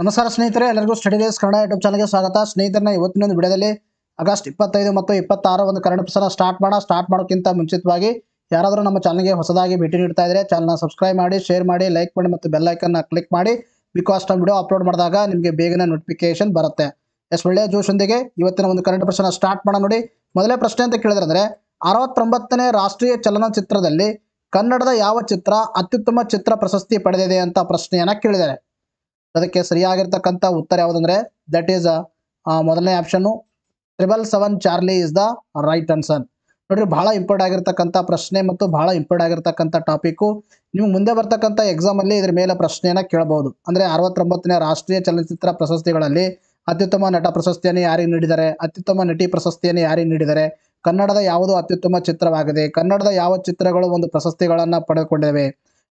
ನಮಸ್ಕಾರ ಸ್ನೇಹಿತರೆ ಎಲ್ಲರಿಗೂ ಸ್ಟಡಿ ಡೇಸ್ ಕನ್ನಡ ಯೂಟ್ಯೂಬ್ ಚಾನಲ್ಗೆ ಸ್ವಾಗತ ಸ್ನೇಹಿತರನ್ನ ಇವತ್ತಿನ ಒಂದು ವಿಡಿಯೋದಲ್ಲಿ ಆಗಸ್ಟ್ ಇಪ್ಪತ್ತೈದು ಮತ್ತು ಇಪ್ಪತ್ತಾರ ಒಂದು ಕನ್ನಡ ಪ್ರಸಾರ ಸ್ಟಾರ್ಟ್ ಮಾಡೋ ಸ್ಟಾರ್ಟ್ ಮಾಡೋಕ್ಕಿಂತ ಮುಂಚಿತವಾಗಿ ಯಾರಾದರೂ ನಮ್ಮ ಚಾನಲ್ಗೆ ಹೊಸದಾಗಿ ಭೇಟಿ ನೀಡ್ತಾ ಇದ್ರೆ ಚಾನಲ್ನ ಸಬ್ಸ್ಕ್ರೈಬ್ ಮಾಡಿ ಶೇರ್ ಮಾಡಿ ಲೈಕ್ ಮಾಡಿ ಮತ್ತು ಬೆಲ್ಲೈಕನ್ನ ಕ್ಲಿಕ್ ಮಾಡಿ ಬಿಕಾಸ್ ವಿಡಿಯೋ ಅಪ್ಲೋಡ್ ಮಾಡಿದಾಗ ನಿಮಗೆ ಬೇಗನೆ ನೋಟಿಫಿಕೇಶನ್ ಬರುತ್ತೆ ಎಸ್ ಒಳ್ಳೆಯ ಜೋಶೊಂದಿಗೆ ಇವತ್ತಿನ ಒಂದು ಕನ್ನಡ ಪ್ರಸಾರ ಸ್ಟಾರ್ಟ್ ಮಾಡೋಣ ನೋಡಿ ಮೊದಲೇ ಪ್ರಶ್ನೆ ಅಂತ ಕೇಳಿದ್ರೆ ಅರವತ್ತೊಂಬತ್ತನೇ ರಾಷ್ಟ್ರೀಯ ಚಲನಚಿತ್ರದಲ್ಲಿ ಕನ್ನಡದ ಯಾವ ಚಿತ್ರ ಅತ್ಯುತ್ತಮ ಚಿತ್ರ ಪ್ರಶಸ್ತಿ ಪಡೆದಿದೆ ಅಂತ ಪ್ರಶ್ನೆಯನ್ನ ಕೇಳಿದ್ದಾರೆ ಅದಕ್ಕೆ ಸರಿಯಾಗಿರ್ತಕ್ಕಂಥ ಉತ್ತರ ಯಾವುದಂದ್ರೆ ದಟ್ ಈಸ್ ಮೊದಲನೇ option triple seven Charlie is the right answer ನೋಡ್ರಿ ಬಹಳ ಇಂಪಾರ್ಟ್ ಆಗಿರ್ತಕ್ಕಂಥ ಪ್ರಶ್ನೆ ಮತ್ತು ಬಹಳ ಇಂಪಾರ್ಟ್ ಆಗಿರ್ತಕ್ಕಂಥ ಟಾಪಿಕ್ ನೀವು ಮುಂದೆ ಬರ್ತಕ್ಕಂಥ ಎಕ್ಸಾಮಲ್ಲಿ ಇದ್ರ ಮೇಲೆ ಪ್ರಶ್ನೆಯನ್ನು ಕೇಳಬಹುದು ಅಂದರೆ ಅರವತ್ತೊಂಬತ್ತನೇ ರಾಷ್ಟ್ರೀಯ ಚಲನಚಿತ್ರ ಪ್ರಶಸ್ತಿಗಳಲ್ಲಿ ಅತ್ಯುತ್ತಮ ನಟ ಪ್ರಶಸ್ತಿಯನ್ನು ಯಾರಿಗೆ ನೀಡಿದ್ದಾರೆ ಅತ್ಯುತ್ತಮ ನಟಿ ಪ್ರಶಸ್ತಿಯನ್ನು ಯಾರಿಗೆ ನೀಡಿದ್ದಾರೆ ಕನ್ನಡದ ಯಾವುದು ಅತ್ಯುತ್ತಮ ಚಿತ್ರವಾಗಿದೆ ಕನ್ನಡದ ಯಾವ ಚಿತ್ರಗಳು ಒಂದು ಪ್ರಶಸ್ತಿಗಳನ್ನು ಪಡೆದುಕೊಂಡಿವೆ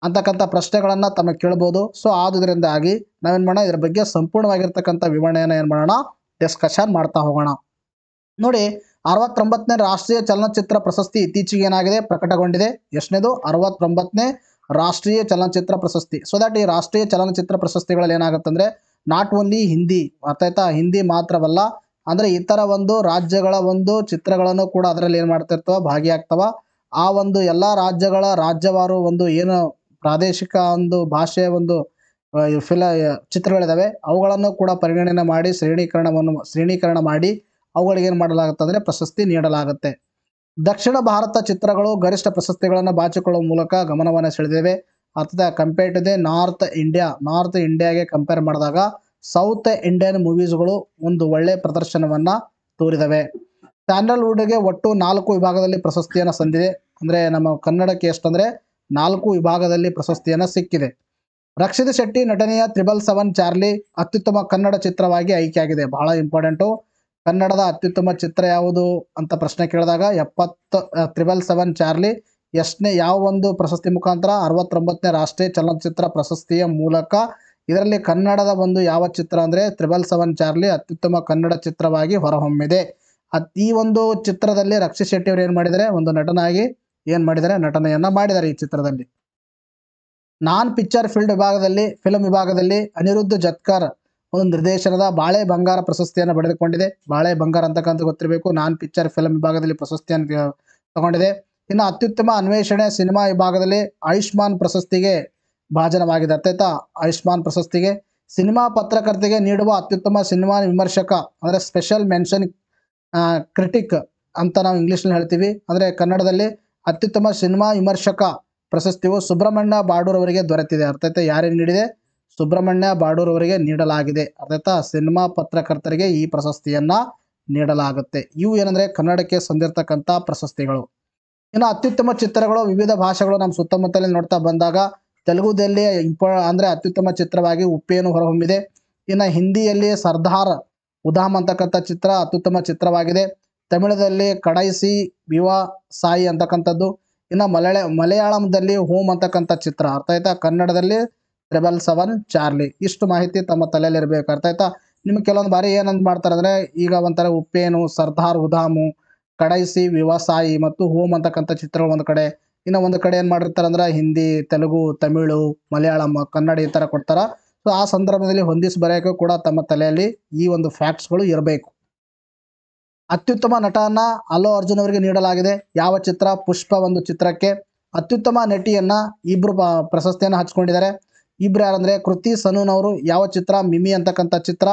ಅಂತಕ್ಕಂಥ ಪ್ರಶ್ನೆಗಳನ್ನು ತಮಗೆ ಕೇಳ್ಬೋದು ಸೊ ಆದುದರಿಂದಾಗಿ ನಾವೇನು ಮಾಡೋಣ ಇದ್ರ ಬಗ್ಗೆ ಸಂಪೂರ್ಣವಾಗಿರ್ತಕ್ಕಂಥ ವಿವರಣೆಯನ್ನು ಏನು ಮಾಡೋಣ ಡಿಸ್ಕಷನ್ ಮಾಡ್ತಾ ಹೋಗೋಣ ನೋಡಿ ಅರವತ್ತೊಂಬತ್ತನೇ ರಾಷ್ಟ್ರೀಯ ಚಲನಚಿತ್ರ ಪ್ರಶಸ್ತಿ ಇತ್ತೀಚೆಗೆ ಏನಾಗಿದೆ ಪ್ರಕಟಗೊಂಡಿದೆ ಎಷ್ಟನೇದು ಅರವತ್ತೊಂಬತ್ತನೇ ರಾಷ್ಟ್ರೀಯ ಚಲನಚಿತ್ರ ಪ್ರಶಸ್ತಿ ಸೊ ದಟ್ ಈ ರಾಷ್ಟ್ರೀಯ ಚಲನಚಿತ್ರ ಪ್ರಶಸ್ತಿಗಳಲ್ಲಿ ಏನಾಗುತ್ತಂದ್ರೆ ನಾಟ್ ಓನ್ಲಿ ಹಿಂದಿ ಅರ್ಥಾಯ್ತಾ ಹಿಂದಿ ಮಾತ್ರವಲ್ಲ ಅಂದ್ರೆ ಇತರ ಒಂದು ರಾಜ್ಯಗಳ ಒಂದು ಚಿತ್ರಗಳನ್ನು ಕೂಡ ಅದರಲ್ಲಿ ಏನು ಮಾಡ್ತಿರ್ತವ ಭಾಗಿಯಾಗ್ತವ ಆ ಒಂದು ಎಲ್ಲಾ ರಾಜ್ಯಗಳ ರಾಜ್ಯವಾರು ಒಂದು ಏನು ಪ್ರಾದೇಶಿಕ ಒಂದು ಭಾಷೆಯ ಒಂದು ಫಿಲ ಚಿತ್ರಗಳಿದ್ದಾವೆ ಅವುಗಳನ್ನು ಕೂಡ ಪರಿಗಣನೆ ಮಾಡಿ ಶ್ರೇಣೀಕರಣವನ್ನು ಶ್ರೇಣೀಕರಣ ಮಾಡಿ ಅವುಗಳಿಗೆ ಏನು ಮಾಡಲಾಗುತ್ತೆ ಅಂದರೆ ಪ್ರಶಸ್ತಿ ನೀಡಲಾಗುತ್ತೆ ದಕ್ಷಿಣ ಭಾರತ ಚಿತ್ರಗಳು ಗರಿಷ್ಠ ಪ್ರಶಸ್ತಿಗಳನ್ನು ಬಾಚಿಕೊಳ್ಳುವ ಮೂಲಕ ಗಮನವನ್ನು ಸೆಳೆದಿವೆ ಅರ್ಥದ compare to the north India north ಇಂಡಿಯಾಗೆ ಕಂಪೇರ್ ಮಾಡಿದಾಗ ಸೌತ್ ಇಂಡಿಯನ್ ಮೂವೀಸ್ಗಳು ಒಂದು ಒಳ್ಳೆಯ ಪ್ರದರ್ಶನವನ್ನು ತೋರಿದವೆ ಸ್ಯಾಂಡಲ್ವುಡ್ಗೆ ಒಟ್ಟು ನಾಲ್ಕು ವಿಭಾಗದಲ್ಲಿ ಪ್ರಶಸ್ತಿಯನ್ನು ಸಂದಿದೆ ಅಂದರೆ ನಮ್ಮ ಕನ್ನಡಕ್ಕೆ ಎಷ್ಟಂದರೆ ನಾಲ್ಕು ವಿಭಾಗದಲ್ಲಿ ಪ್ರಶಸ್ತಿಯನ್ನು ಸಿಕ್ಕಿದೆ ರಕ್ಷಿತ್ ಶೆಟ್ಟಿ ನಟನೆಯ ತ್ರಿಬಲ್ ಸೆವೆನ್ ಚಾರ್ಲಿ ಅತ್ಯುತ್ತಮ ಕನ್ನಡ ಚಿತ್ರವಾಗಿ ಆಯ್ಕೆಯಾಗಿದೆ ಬಹಳ ಇಂಪಾರ್ಟೆಂಟು ಕನ್ನಡದ ಅತ್ಯುತ್ತಮ ಚಿತ್ರ ಯಾವುದು ಅಂತ ಪ್ರಶ್ನೆ ಕೇಳಿದಾಗ ಎಪ್ಪತ್ತ ತ್ರಿಬಲ್ ಸೆವೆನ್ ಚಾರ್ಲಿ ಎಷ್ಟನೇ ಯಾವ ಒಂದು ಪ್ರಶಸ್ತಿ ಮುಖಾಂತರ ಅರವತ್ತೊಂಬತ್ತನೇ ರಾಷ್ಟ್ರೀಯ ಚಲನಚಿತ್ರ ಪ್ರಶಸ್ತಿಯ ಮೂಲಕ ಇದರಲ್ಲಿ ಕನ್ನಡದ ಒಂದು ಯಾವ ಚಿತ್ರ ಅಂದರೆ ತ್ರಿಬಲ್ ಸೆವೆನ್ ಚಾರ್ಲಿ ಅತ್ಯುತ್ತಮ ಕನ್ನಡ ಚಿತ್ರವಾಗಿ ಹೊರಹೊಮ್ಮಿದೆ ಅತ್ ಈ ಒಂದು ಚಿತ್ರದಲ್ಲಿ ರಕ್ಷಿತ್ ಶೆಟ್ಟಿ ಅವರು ಏನು ಮಾಡಿದರೆ ಒಂದು ನಟನಾಗಿ ಏನು ಮಾಡಿದ್ದಾರೆ ನಟನೆಯನ್ನು ಮಾಡಿದ್ದಾರೆ ಈ ಚಿತ್ರದಲ್ಲಿ ನಾನ್ ಪಿಕ್ಚರ್ ಫೀಲ್ಡ್ ವಿಭಾಗದಲ್ಲಿ ಫಿಲಂ ವಿಭಾಗದಲ್ಲಿ ಅನಿರುದ್ಧ ಜತ್ಕರ್ ಒಂದು ನಿರ್ದೇಶನದ ಬಾಳೆ ಬಂಗಾರ ಪ್ರಶಸ್ತಿಯನ್ನು ಪಡೆದುಕೊಂಡಿದೆ ಬಾಳೆ ಬಂಗಾರ ಅಂತಕ್ಕಂಥ ಗೊತ್ತಿರಬೇಕು ನಾನ್ ಪಿಕ್ಚರ್ ಫಿಲಂ ವಿಭಾಗದಲ್ಲಿ ಪ್ರಶಸ್ತಿಯನ್ನು ತಗೊಂಡಿದೆ ಇನ್ನು ಅತ್ಯುತ್ತಮ ಅನ್ವೇಷಣೆ ಸಿನಿಮಾ ವಿಭಾಗದಲ್ಲಿ ಆಯುಷ್ಮಾನ್ ಪ್ರಶಸ್ತಿಗೆ ಭಾಜನವಾಗಿದೆ ಅತ್ಯಂತ ಆಯುಷ್ಮಾನ್ ಪ್ರಶಸ್ತಿಗೆ ಸಿನಿಮಾ ಪತ್ರಕರ್ತೆಗೆ ನೀಡುವ ಅತ್ಯುತ್ತಮ ಸಿನಿಮಾ ವಿಮರ್ಶಕ ಅಂದರೆ ಸ್ಪೆಷಲ್ ಮೆನ್ಷನ್ ಕ್ರಿಟಿಕ್ ಅಂತ ನಾವು ಇಂಗ್ಲೀಷ್ನಲ್ಲಿ ಹೇಳ್ತೀವಿ ಅಂದರೆ ಕನ್ನಡದಲ್ಲಿ ಅತ್ಯುತ್ತಮ ಸಿನಿಮಾ ವಿಮರ್ಶಕ ಪ್ರಶಸ್ತಿಯು ಸುಬ್ರಹ್ಮಣ್ಯ ಬಾಡೂರ್ ಅವರಿಗೆ ದೊರೆತಿದೆ ಅರ್ಥೈತ ಯಾರಿಗೆ ನೀಡಿದೆ ಸುಬ್ರಹ್ಮಣ್ಯ ಬಾಡೂರ್ ಅವರಿಗೆ ನೀಡಲಾಗಿದೆ ಅರ್ಥೈತ ಸಿನಿಮಾ ಪತ್ರಕರ್ತರಿಗೆ ಈ ಪ್ರಶಸ್ತಿಯನ್ನ ನೀಡಲಾಗುತ್ತೆ ಇವು ಏನಂದ್ರೆ ಕನ್ನಡಕ್ಕೆ ಸಂದಿರ್ತಕ್ಕಂಥ ಪ್ರಶಸ್ತಿಗಳು ಇನ್ನು ಅತ್ಯುತ್ತಮ ಚಿತ್ರಗಳು ವಿವಿಧ ಭಾಷೆಗಳು ನಮ್ಮ ಸುತ್ತಮುತ್ತಲಿನ ನೋಡ್ತಾ ಬಂದಾಗ ತೆಲುಗುದಲ್ಲಿ ಇಂಪ ಅಂದ್ರೆ ಅತ್ಯುತ್ತಮ ಚಿತ್ರವಾಗಿ ಉಪ್ಪೇನು ಹೊರಹೊಮ್ಮಿದೆ ಇನ್ನು ಹಿಂದಿಯಲ್ಲಿ ಸರ್ದಾರ್ ಉದಾಮ್ ಅಂತಕ್ಕಂಥ ಚಿತ್ರ ಅತ್ಯುತ್ತಮ ಚಿತ್ರವಾಗಿದೆ ತಮಿಳದಲ್ಲಿ ಕಡೈಸಿ ವಿವಾ ಸಾಯಿ ಅಂತಕ್ಕಂಥದ್ದು ಇನ್ನು ಮಲಯಾಳ ಮಲಯಾಳಂದಲ್ಲಿ ಹೋಮ್ ಅಂತಕ್ಕಂಥ ಚಿತ್ರ ಅರ್ಥ ಆಯ್ತಾ ಕನ್ನಡದಲ್ಲಿ ತ್ರಿಬಲ್ ಸೆವೆನ್ ಚಾರ್ಲಿ ಇಷ್ಟು ಮಾಹಿತಿ ತಮ್ಮ ತಲೆಯಲ್ಲಿ ಅರ್ಥ ಆಯ್ತಾ ನಿಮ್ಗೆ ಕೆಲವೊಂದು ಬಾರಿ ಏನಂತ ಮಾಡ್ತಾರೆ ಅಂದರೆ ಈಗ ಒಂಥರ ಉಪ್ಪೇನು ಸರ್ದಾರ್ ಉದಾಮು ಕಡೈಸಿ ವಿವಸಾಯಿ ಮತ್ತು ಹೋಮ್ ಅಂತಕ್ಕಂಥ ಚಿತ್ರಗಳು ಒಂದು ಕಡೆ ಇನ್ನು ಒಂದು ಕಡೆ ಏನು ಮಾಡಿರ್ತಾರೆ ಅಂದ್ರೆ ಹಿಂದಿ ತೆಲುಗು ತಮಿಳು ಮಲಯಾಳಂ ಕನ್ನಡ ಈ ಥರ ಕೊಡ್ತಾರೆ ಸೊ ಆ ಸಂದರ್ಭದಲ್ಲಿ ಹೊಂದಿಸಿ ಬರೆಯೋಕ್ಕೂ ಕೂಡ ತಮ್ಮ ತಲೆಯಲ್ಲಿ ಈ ಒಂದು ಫ್ಯಾಕ್ಟ್ಸ್ಗಳು ಇರಬೇಕು ಅತ್ಯುತ್ತಮ ನಟನ ಅಲ್ಲು ಅರ್ಜುನ್ ಅವರಿಗೆ ನೀಡಲಾಗಿದೆ ಯಾವ ಚಿತ್ರ ಪುಷ್ಪ ಒಂದು ಚಿತ್ರಕ್ಕೆ ಅತ್ಯುತ್ತಮ ನಟಿಯನ್ನ ಇಬ್ರು ಪ್ರಶಸ್ತಿಯನ್ನು ಹಂಚ್ಕೊಂಡಿದ್ದಾರೆ ಇಬ್ರು ಯಾರಂದ್ರೆ ಕೃತಿ ಸನೂನ್ ಅವರು ಯಾವ ಚಿತ್ರ ಮಿಮಿ ಅಂತಕ್ಕಂಥ ಚಿತ್ರ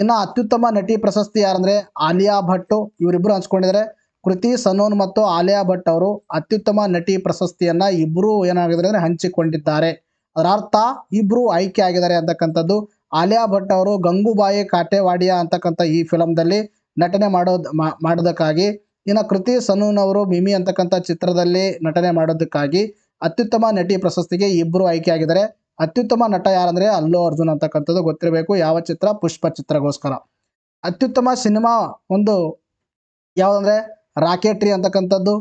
ಇನ್ನು ಅತ್ಯುತ್ತಮ ನಟಿ ಪ್ರಶಸ್ತಿ ಯಾರಂದ್ರೆ ಆಲಿಯಾ ಭಟ್ ಇವರಿಬ್ರು ಹಂಚ್ಕೊಂಡಿದ್ದಾರೆ ಕೃತಿ ಸನೂನ್ ಮತ್ತು ಆಲಿಯಾ ಭಟ್ ಅವರು ಅತ್ಯುತ್ತಮ ನಟಿ ಪ್ರಶಸ್ತಿಯನ್ನ ಇಬ್ರು ಏನಾಗಿದ್ದಾರೆ ಅಂದ್ರೆ ಹಂಚಿಕೊಂಡಿದ್ದಾರೆ ಅದರ ಅರ್ಥ ಇಬ್ರು ಆಯ್ಕೆ ಆಗಿದ್ದಾರೆ ಅಂತಕ್ಕಂಥದ್ದು ಆಲಿಯಾ ಭಟ್ ಅವರು ಗಂಗೂಬಾಯಿ ಕಾಟೆವಾಡಿಯಾ ಅಂತಕ್ಕಂಥ ಈ ಫಿಲಮ್ದಲ್ಲಿ ನಟನೆ ಮಾಡೋದು ಮಾಡೋದಕ್ಕಾಗಿ ಇನ್ನು ಕೃತಿ ಸನೂನವರು ಮಿಮಿ ಅಂತಕ್ಕಂಥ ಚಿತ್ರದಲ್ಲಿ ನಟನೆ ಮಾಡೋದಕ್ಕಾಗಿ ಅತ್ಯುತ್ತಮ ನಟಿ ಪ್ರಶಸ್ತಿಗೆ ಇಬ್ಬರು ಆಗಿದ್ದಾರೆ ಅತ್ಯುತ್ತಮ ನಟ ಯಾರಂದರೆ ಅಲ್ಲು ಅರ್ಜುನ್ ಅಂತಕ್ಕಂಥದ್ದು ಗೊತ್ತಿರಬೇಕು ಯಾವ ಚಿತ್ರ ಪುಷ್ಪ ಚಿತ್ರಗೋಸ್ಕರ ಅತ್ಯುತ್ತಮ ಸಿನಿಮಾ ಒಂದು ಯಾವುದಂದರೆ ರಾಕೆಟ್ರಿ ಅಂತಕ್ಕಂಥದ್ದು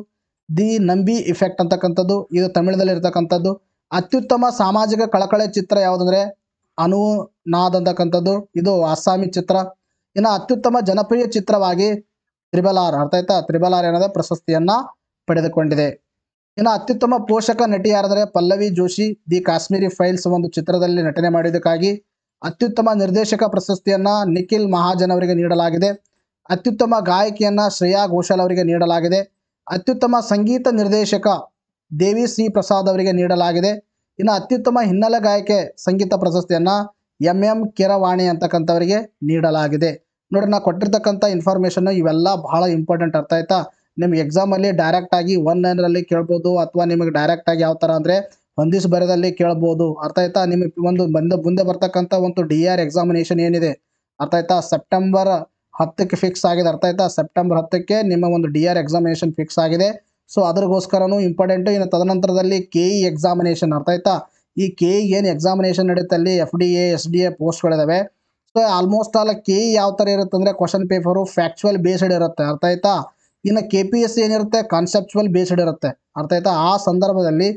ದಿ ನಂಬಿ ಇಫೆಕ್ಟ್ ಅಂತಕ್ಕಂಥದ್ದು ಇದು ತಮಿಳಿನಲ್ಲಿ ಇರ್ತಕ್ಕಂಥದ್ದು ಅತ್ಯುತ್ತಮ ಸಾಮಾಜಿಕ ಕಳಕಳೆ ಚಿತ್ರ ಯಾವುದಂದರೆ ಅನುನಾದ್ ಅಂತಕ್ಕಂಥದ್ದು ಇದು ಅಸ್ಸಾಮಿ ಚಿತ್ರ ಇನ್ನು ಅತ್ಯುತ್ತಮ ಜನಪ್ರಿಯ ಚಿತ್ರವಾಗಿ ತ್ರಿಬಲ್ ಆರ್ ಅರ್ಥ ಆಯ್ತಾ ತ್ರಿಬಲ್ ಆರ್ ಪ್ರಶಸ್ತಿಯನ್ನ ಪಡೆದುಕೊಂಡಿದೆ ಇನ್ನು ಅತ್ಯುತ್ತಮ ಪೋಷಕ ನಟಿ ಯಾರಾದರೆ ಪಲ್ಲವಿ ಜೋಶಿ ದಿ ಕಾಶ್ಮೀರಿ ಫೈಲ್ಸ್ ಒಂದು ಚಿತ್ರದಲ್ಲಿ ನಟನೆ ಮಾಡಿದ್ದಕ್ಕಾಗಿ ಅತ್ಯುತ್ತಮ ನಿರ್ದೇಶಕ ಪ್ರಶಸ್ತಿಯನ್ನ ನಿಖಿಲ್ ಮಹಾಜನ್ ಅವರಿಗೆ ನೀಡಲಾಗಿದೆ ಅತ್ಯುತ್ತಮ ಗಾಯಕಿಯನ್ನ ಶ್ರೇಯಾ ಘೋಷಾಲ್ ಅವರಿಗೆ ನೀಡಲಾಗಿದೆ ಅತ್ಯುತ್ತಮ ಸಂಗೀತ ನಿರ್ದೇಶಕ ದೇವಿ ಶ್ರೀ ಪ್ರಸಾದ್ ಅವರಿಗೆ ನೀಡಲಾಗಿದೆ ಇನ್ನು ಅತ್ಯುತ್ತಮ ಹಿನ್ನೆಲೆ ಗಾಯಕೆ ಸಂಗೀತ ಪ್ರಶಸ್ತಿಯನ್ನ ಎಂ ಎಂ ಕಿರವಾಣಿ ಅಂತಕ್ಕಂಥವರಿಗೆ ನೀಡಲಾಗಿದೆ ನೋಡಿ ನಾ ಕೊಟ್ಟಿರ್ತಕ್ಕಂಥ ಇನ್ಫಾರ್ಮೇಷನ್ನು ಇವೆಲ್ಲ ಬಹಳ ಇಂಪಾರ್ಟೆಂಟ್ ಅರ್ಥ ಆಯ್ತಾ ನಿಮ್ಗೆ ಎಕ್ಸಾಮಲ್ಲಿ ಡೈರೆಕ್ಟಾಗಿ ಒನ್ ಲೈನಲ್ಲಿ ಕೇಳ್ಬೋದು ಅಥವಾ ನಿಮಗೆ ಡೈರೆಕ್ಟಾಗಿ ಯಾವ ಥರ ಅಂದರೆ ಒಂದಿಸ್ ಬರದಲ್ಲಿ ಕೇಳ್ಬೋದು ಅರ್ಥ ಆಯ್ತಾ ನಿಮಗೆ ಒಂದು ಬಂದ ಮುಂದೆ ಬರ್ತಕ್ಕಂಥ ಒಂದು ಡಿ ಆರ್ ಎಕ್ಸಾಮಿನೇಷನ್ ಏನಿದೆ ಅರ್ಥ ಆಯ್ತಾ ಸೆಪ್ಟೆಂಬರ್ ಹತ್ತಕ್ಕೆ ಫಿಕ್ಸ್ ಆಗಿದೆ ಅರ್ಥ ಆಯ್ತಾ ಸೆಪ್ಟೆಂಬರ್ ಹತ್ತಕ್ಕೆ ನಿಮ್ಮ ಒಂದು ಡಿ ಆರ್ ಎಕ್ಸಾಮಿನೇಷನ್ ಫಿಕ್ಸ್ ಆಗಿದೆ ಸೊ ಅದರಗೋಸ್ಕರನೂ ಇಂಪಾರ್ಟೆಂಟು ಇನ್ನು ತದನಂತರದಲ್ಲಿ ಕೆ ಇ ಎಕ್ಸಾಮಿನೇಷನ್ ಅರ್ಥ ಆಯ್ತಾ ಈ ಕೆ ಏನು ಎಕ್ಸಾಮಿನೇಷನ್ ನಡೆಯುತ್ತೆ ಅಲ್ಲಿ F D A S D A ಪೋಸ್ಟ್ಗಳಿದಾವೆ ಸೊ ಆಲ್ಮೋಸ್ಟ್ ಆಲ್ ಕೆ ಯಾವ ಥರ ಇರುತ್ತೆ ಅಂದರೆ ಕ್ವಶನ್ ಪೇಪರು ಫ್ಯಾಕ್ಚುವಲ್ ಬೇಸ್ಡ್ ಇರುತ್ತೆ ಅರ್ಥ ಆಯ್ತಾ ಇನ್ನು ಕೆ ಪಿ ಎಸ್ ಏನಿರುತ್ತೆ ಕಾನ್ಸೆಪ್ಚುವಲ್ ಬೇಸ್ಡ್ ಇರುತ್ತೆ ಅರ್ಥ ಆಯ್ತಾ ಆ ಸಂದರ್ಭದಲ್ಲಿ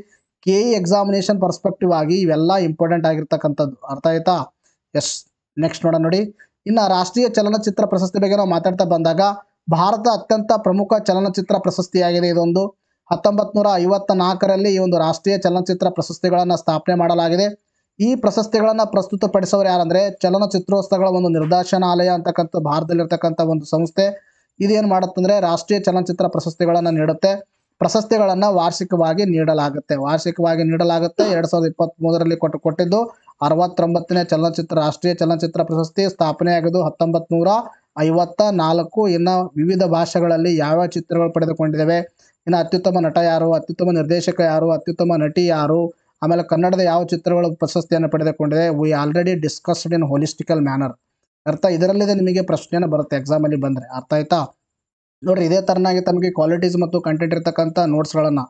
ಕೆ ಎಕ್ಸಾಮಿನೇಷನ್ ಪರ್ಸ್ಪೆಕ್ಟಿವ್ ಆಗಿ ಇವೆಲ್ಲ ಇಂಪಾರ್ಟೆಂಟ್ ಆಗಿರ್ತಕ್ಕಂಥದ್ದು ಅರ್ಥ ಆಯ್ತಾ ಎಸ್ ನೆಕ್ಸ್ಟ್ ನೋಡೋಣ ನೋಡಿ ಇನ್ನು ರಾಷ್ಟ್ರೀಯ ಚಲನಚಿತ್ರ ಪ್ರಶಸ್ತಿ ಬಗ್ಗೆ ನಾವು ಮಾತಾಡ್ತಾ ಬಂದಾಗ ಭಾರತ ಅತ್ಯಂತ ಪ್ರಮುಖ ಚಲನಚಿತ್ರ ಪ್ರಶಸ್ತಿಯಾಗಿದೆ ಇದೊಂದು ಹತ್ತೊಂಬತ್ತು ನೂರ ಐವತ್ತ ನಾಲ್ಕರಲ್ಲಿ ಈ ಒಂದು ರಾಷ್ಟ್ರೀಯ ಚಲನಚಿತ್ರ ಪ್ರಶಸ್ತಿಗಳನ್ನು ಸ್ಥಾಪನೆ ಮಾಡಲಾಗಿದೆ ಈ ಪ್ರಶಸ್ತಿಗಳನ್ನು ಪ್ರಸ್ತುತಪಡಿಸೋರು ಯಾರಂದರೆ ಚಲನಚಿತ್ರೋತ್ಸವಗಳ ಒಂದು ನಿರ್ದೇಶನಾಲಯ ಅಂತಕ್ಕಂಥ ಭಾರತದಲ್ಲಿರ್ತಕ್ಕಂಥ ಒಂದು ಸಂಸ್ಥೆ ಇದೇನು ಮಾಡುತ್ತಂದರೆ ರಾಷ್ಟ್ರೀಯ ಚಲನಚಿತ್ರ ಪ್ರಶಸ್ತಿಗಳನ್ನು ನೀಡುತ್ತೆ ಪ್ರಶಸ್ತಿಗಳನ್ನು ವಾರ್ಷಿಕವಾಗಿ ನೀಡಲಾಗುತ್ತೆ ವಾರ್ಷಿಕವಾಗಿ ನೀಡಲಾಗುತ್ತೆ ಎರಡು ಸಾವಿರದ ಇಪ್ಪತ್ತ್ ಮೂರರಲ್ಲಿ ಕೊಟ್ಟು ಕೊಟ್ಟಿದ್ದು ಅರವತ್ತೊಂಬತ್ತನೇ ಚಲನಚಿತ್ರ ರಾಷ್ಟ್ರೀಯ ಚಲನಚಿತ್ರ ಪ್ರಶಸ್ತಿ ಸ್ಥಾಪನೆಯಾಗಿದ್ದು ಹತ್ತೊಂಬತ್ತು ನೂರ ಐವತ್ತ ನಾಲ್ಕು ಇನ್ನು ವಿವಿಧ ಭಾಷೆಗಳಲ್ಲಿ ಯಾವ್ಯಾವ ಚಿತ್ರಗಳು ಪಡೆದುಕೊಂಡಿದ್ದಾವೆ ಇನ್ನು ಅತ್ಯುತ್ತಮ ನಟ ಯಾರು ಅತ್ಯುತ್ತಮ ನಿರ್ದೇಶಕ ಯಾರು ಅತ್ಯುತ್ತಮ ನಟಿ ಯಾರು ಆಮೇಲೆ ಕನ್ನಡದ ಯಾವ ಚಿತ್ರಗಳು ಪ್ರಶಸ್ತಿಯನ್ನು ಪಡೆದುಕೊಂಡಿದೆ we already discussed in holistical manner ಅರ್ಥ ಇದರಲ್ಲಿದೆ ನಿಮಗೆ ಪ್ರಶ್ನೆಯನ್ನು ಬರುತ್ತೆ ಎಕ್ಸಾಮಲ್ಲಿ ಬಂದರೆ ಅರ್ಥ ಆಯ್ತಾ ನೋಡಿ ಇದೇ ಥರನಾಗಿ ತಮಗೆ ಕ್ವಾಲಿಟೀಸ್ ಮತ್ತು ಕಂಟೆಂಟ್ ಇರ್ತಕ್ಕಂಥ ನೋಟ್ಸ್ಗಳನ್ನು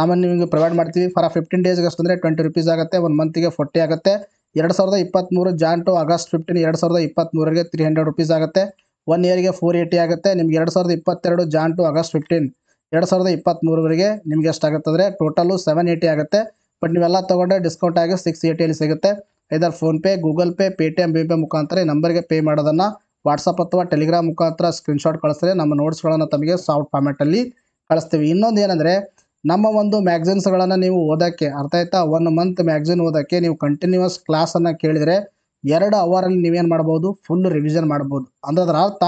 ನಮ್ಮನ್ನು ನಿಮಗೆ ಪ್ರೊವೈಡ್ ಮಾಡ್ತೀವಿ ಫಾರ್ ಫಿಫ್ಟೀನ್ ಡೇಸ್ಗೆ ಅಷ್ಟಂದರೆ ಟ್ವೆಂಟಿ ರುಪೀಸ್ ಆಗುತ್ತೆ ಒಂದು ಮಂತಿಗೆ ಫೋರ್ಟಿ ಆಗುತ್ತೆ ಎರಡು ಸಾವಿರದ ಇಪ್ಪತ್ತ್ಮೂರು ಜಾನ್ ಟು ಆಗಸ್ಟ್ ಫಿಫ್ಟೀನ್ ಎರಡು ಸಾವಿರದ ಇಪ್ಪತ್ತ್ಮೂರಿಗೆ ತ್ರೀ ಹಂಡ್ರೆಡ್ ರುಪೀಸ್ ಆಗುತ್ತೆ ಒನ್ ಇಯರ್ಗೆ ಫೋರ್ ಏಯ್ಟಿ ಆಗುತ್ತೆ ನಿಮ್ಗೆ ಎರಡು ಸಾವಿರದ ಇಪ್ಪತ್ತೆರಡು ಜಾನ್ ಟು ಆಗಸ್ಟ್ ಫಿಫ್ಟೀನ್ ಎರಡು ಸಾವಿರದ ಇಪ್ಪತ್ತ್ಮೂರವರೆಗೆ ನಿಮಗೆ ಎಷ್ಟಾಗುತ್ತೆ ಅಂದರೆ ಟೋಟಲು ಸೆವೆನ್ ಏಯ್ಟಿ ಆಗುತ್ತೆ ಬಟ್ ನೀವೆಲ್ಲ ತೊಗೊಂಡ್ರೆ ಡಿಸ್ಕೌಂಟ್ ಆಗಿ ಸಿಕ್ಸ್ ಏಯ್ಟಿಯಲ್ಲಿ ಸಿಗುತ್ತೆ ಇದರ PhonePe Google Pay Paytm B Pay ಮುಖಾಂತರ ಈ ನಂಬರ್ಗೆ ಪೇ ಮಾಡೋದನ್ನು ವಾಟ್ಸಪ್ ಅಥವಾ ಟೆಲಿಗ್ರಾಮ್ ಮುಖಾಂತರ ಸ್ಕ್ರೀನ್ಶಾಟ್ ಕಳಿಸಿದ್ರೆ ನಮ್ಮ ನೋಟ್ಸ್ಗಳನ್ನು ತಮಗೆ ಸಾಫ್ಟ್ ಫಾರ್ಮೆಟಲ್ಲಿ ಕಳಿಸ್ತೀವಿ ಇನ್ನೊಂದು ಏನಂದರೆ ನಮ್ಮ ಒಂದು ಮ್ಯಾಗ್ಝಿನ್ಸ್ಗಳನ್ನು ನೀವು ಓದೋಕ್ಕೆ ಅರ್ಥ ಆಯ್ತಾ ಒನ್ ಮಂತ್ ಮ್ಯಾಗ್ಝಿನ್ ಓದೋಕ್ಕೆ ನೀವು ಕಂಟಿನ್ಯೂಯಸ್ ಕ್ಲಾಸನ್ನು ಕೇಳಿದರೆ ಎರಡು ಅವರಲ್ಲಿ ನೀವೇನು ಮಾಡ್ಬೋದು ಫುಲ್ ರಿವಿಷನ್ ಮಾಡ್ಬೋದು ಅಂದ್ರದ್ರ ಅರ್ಥ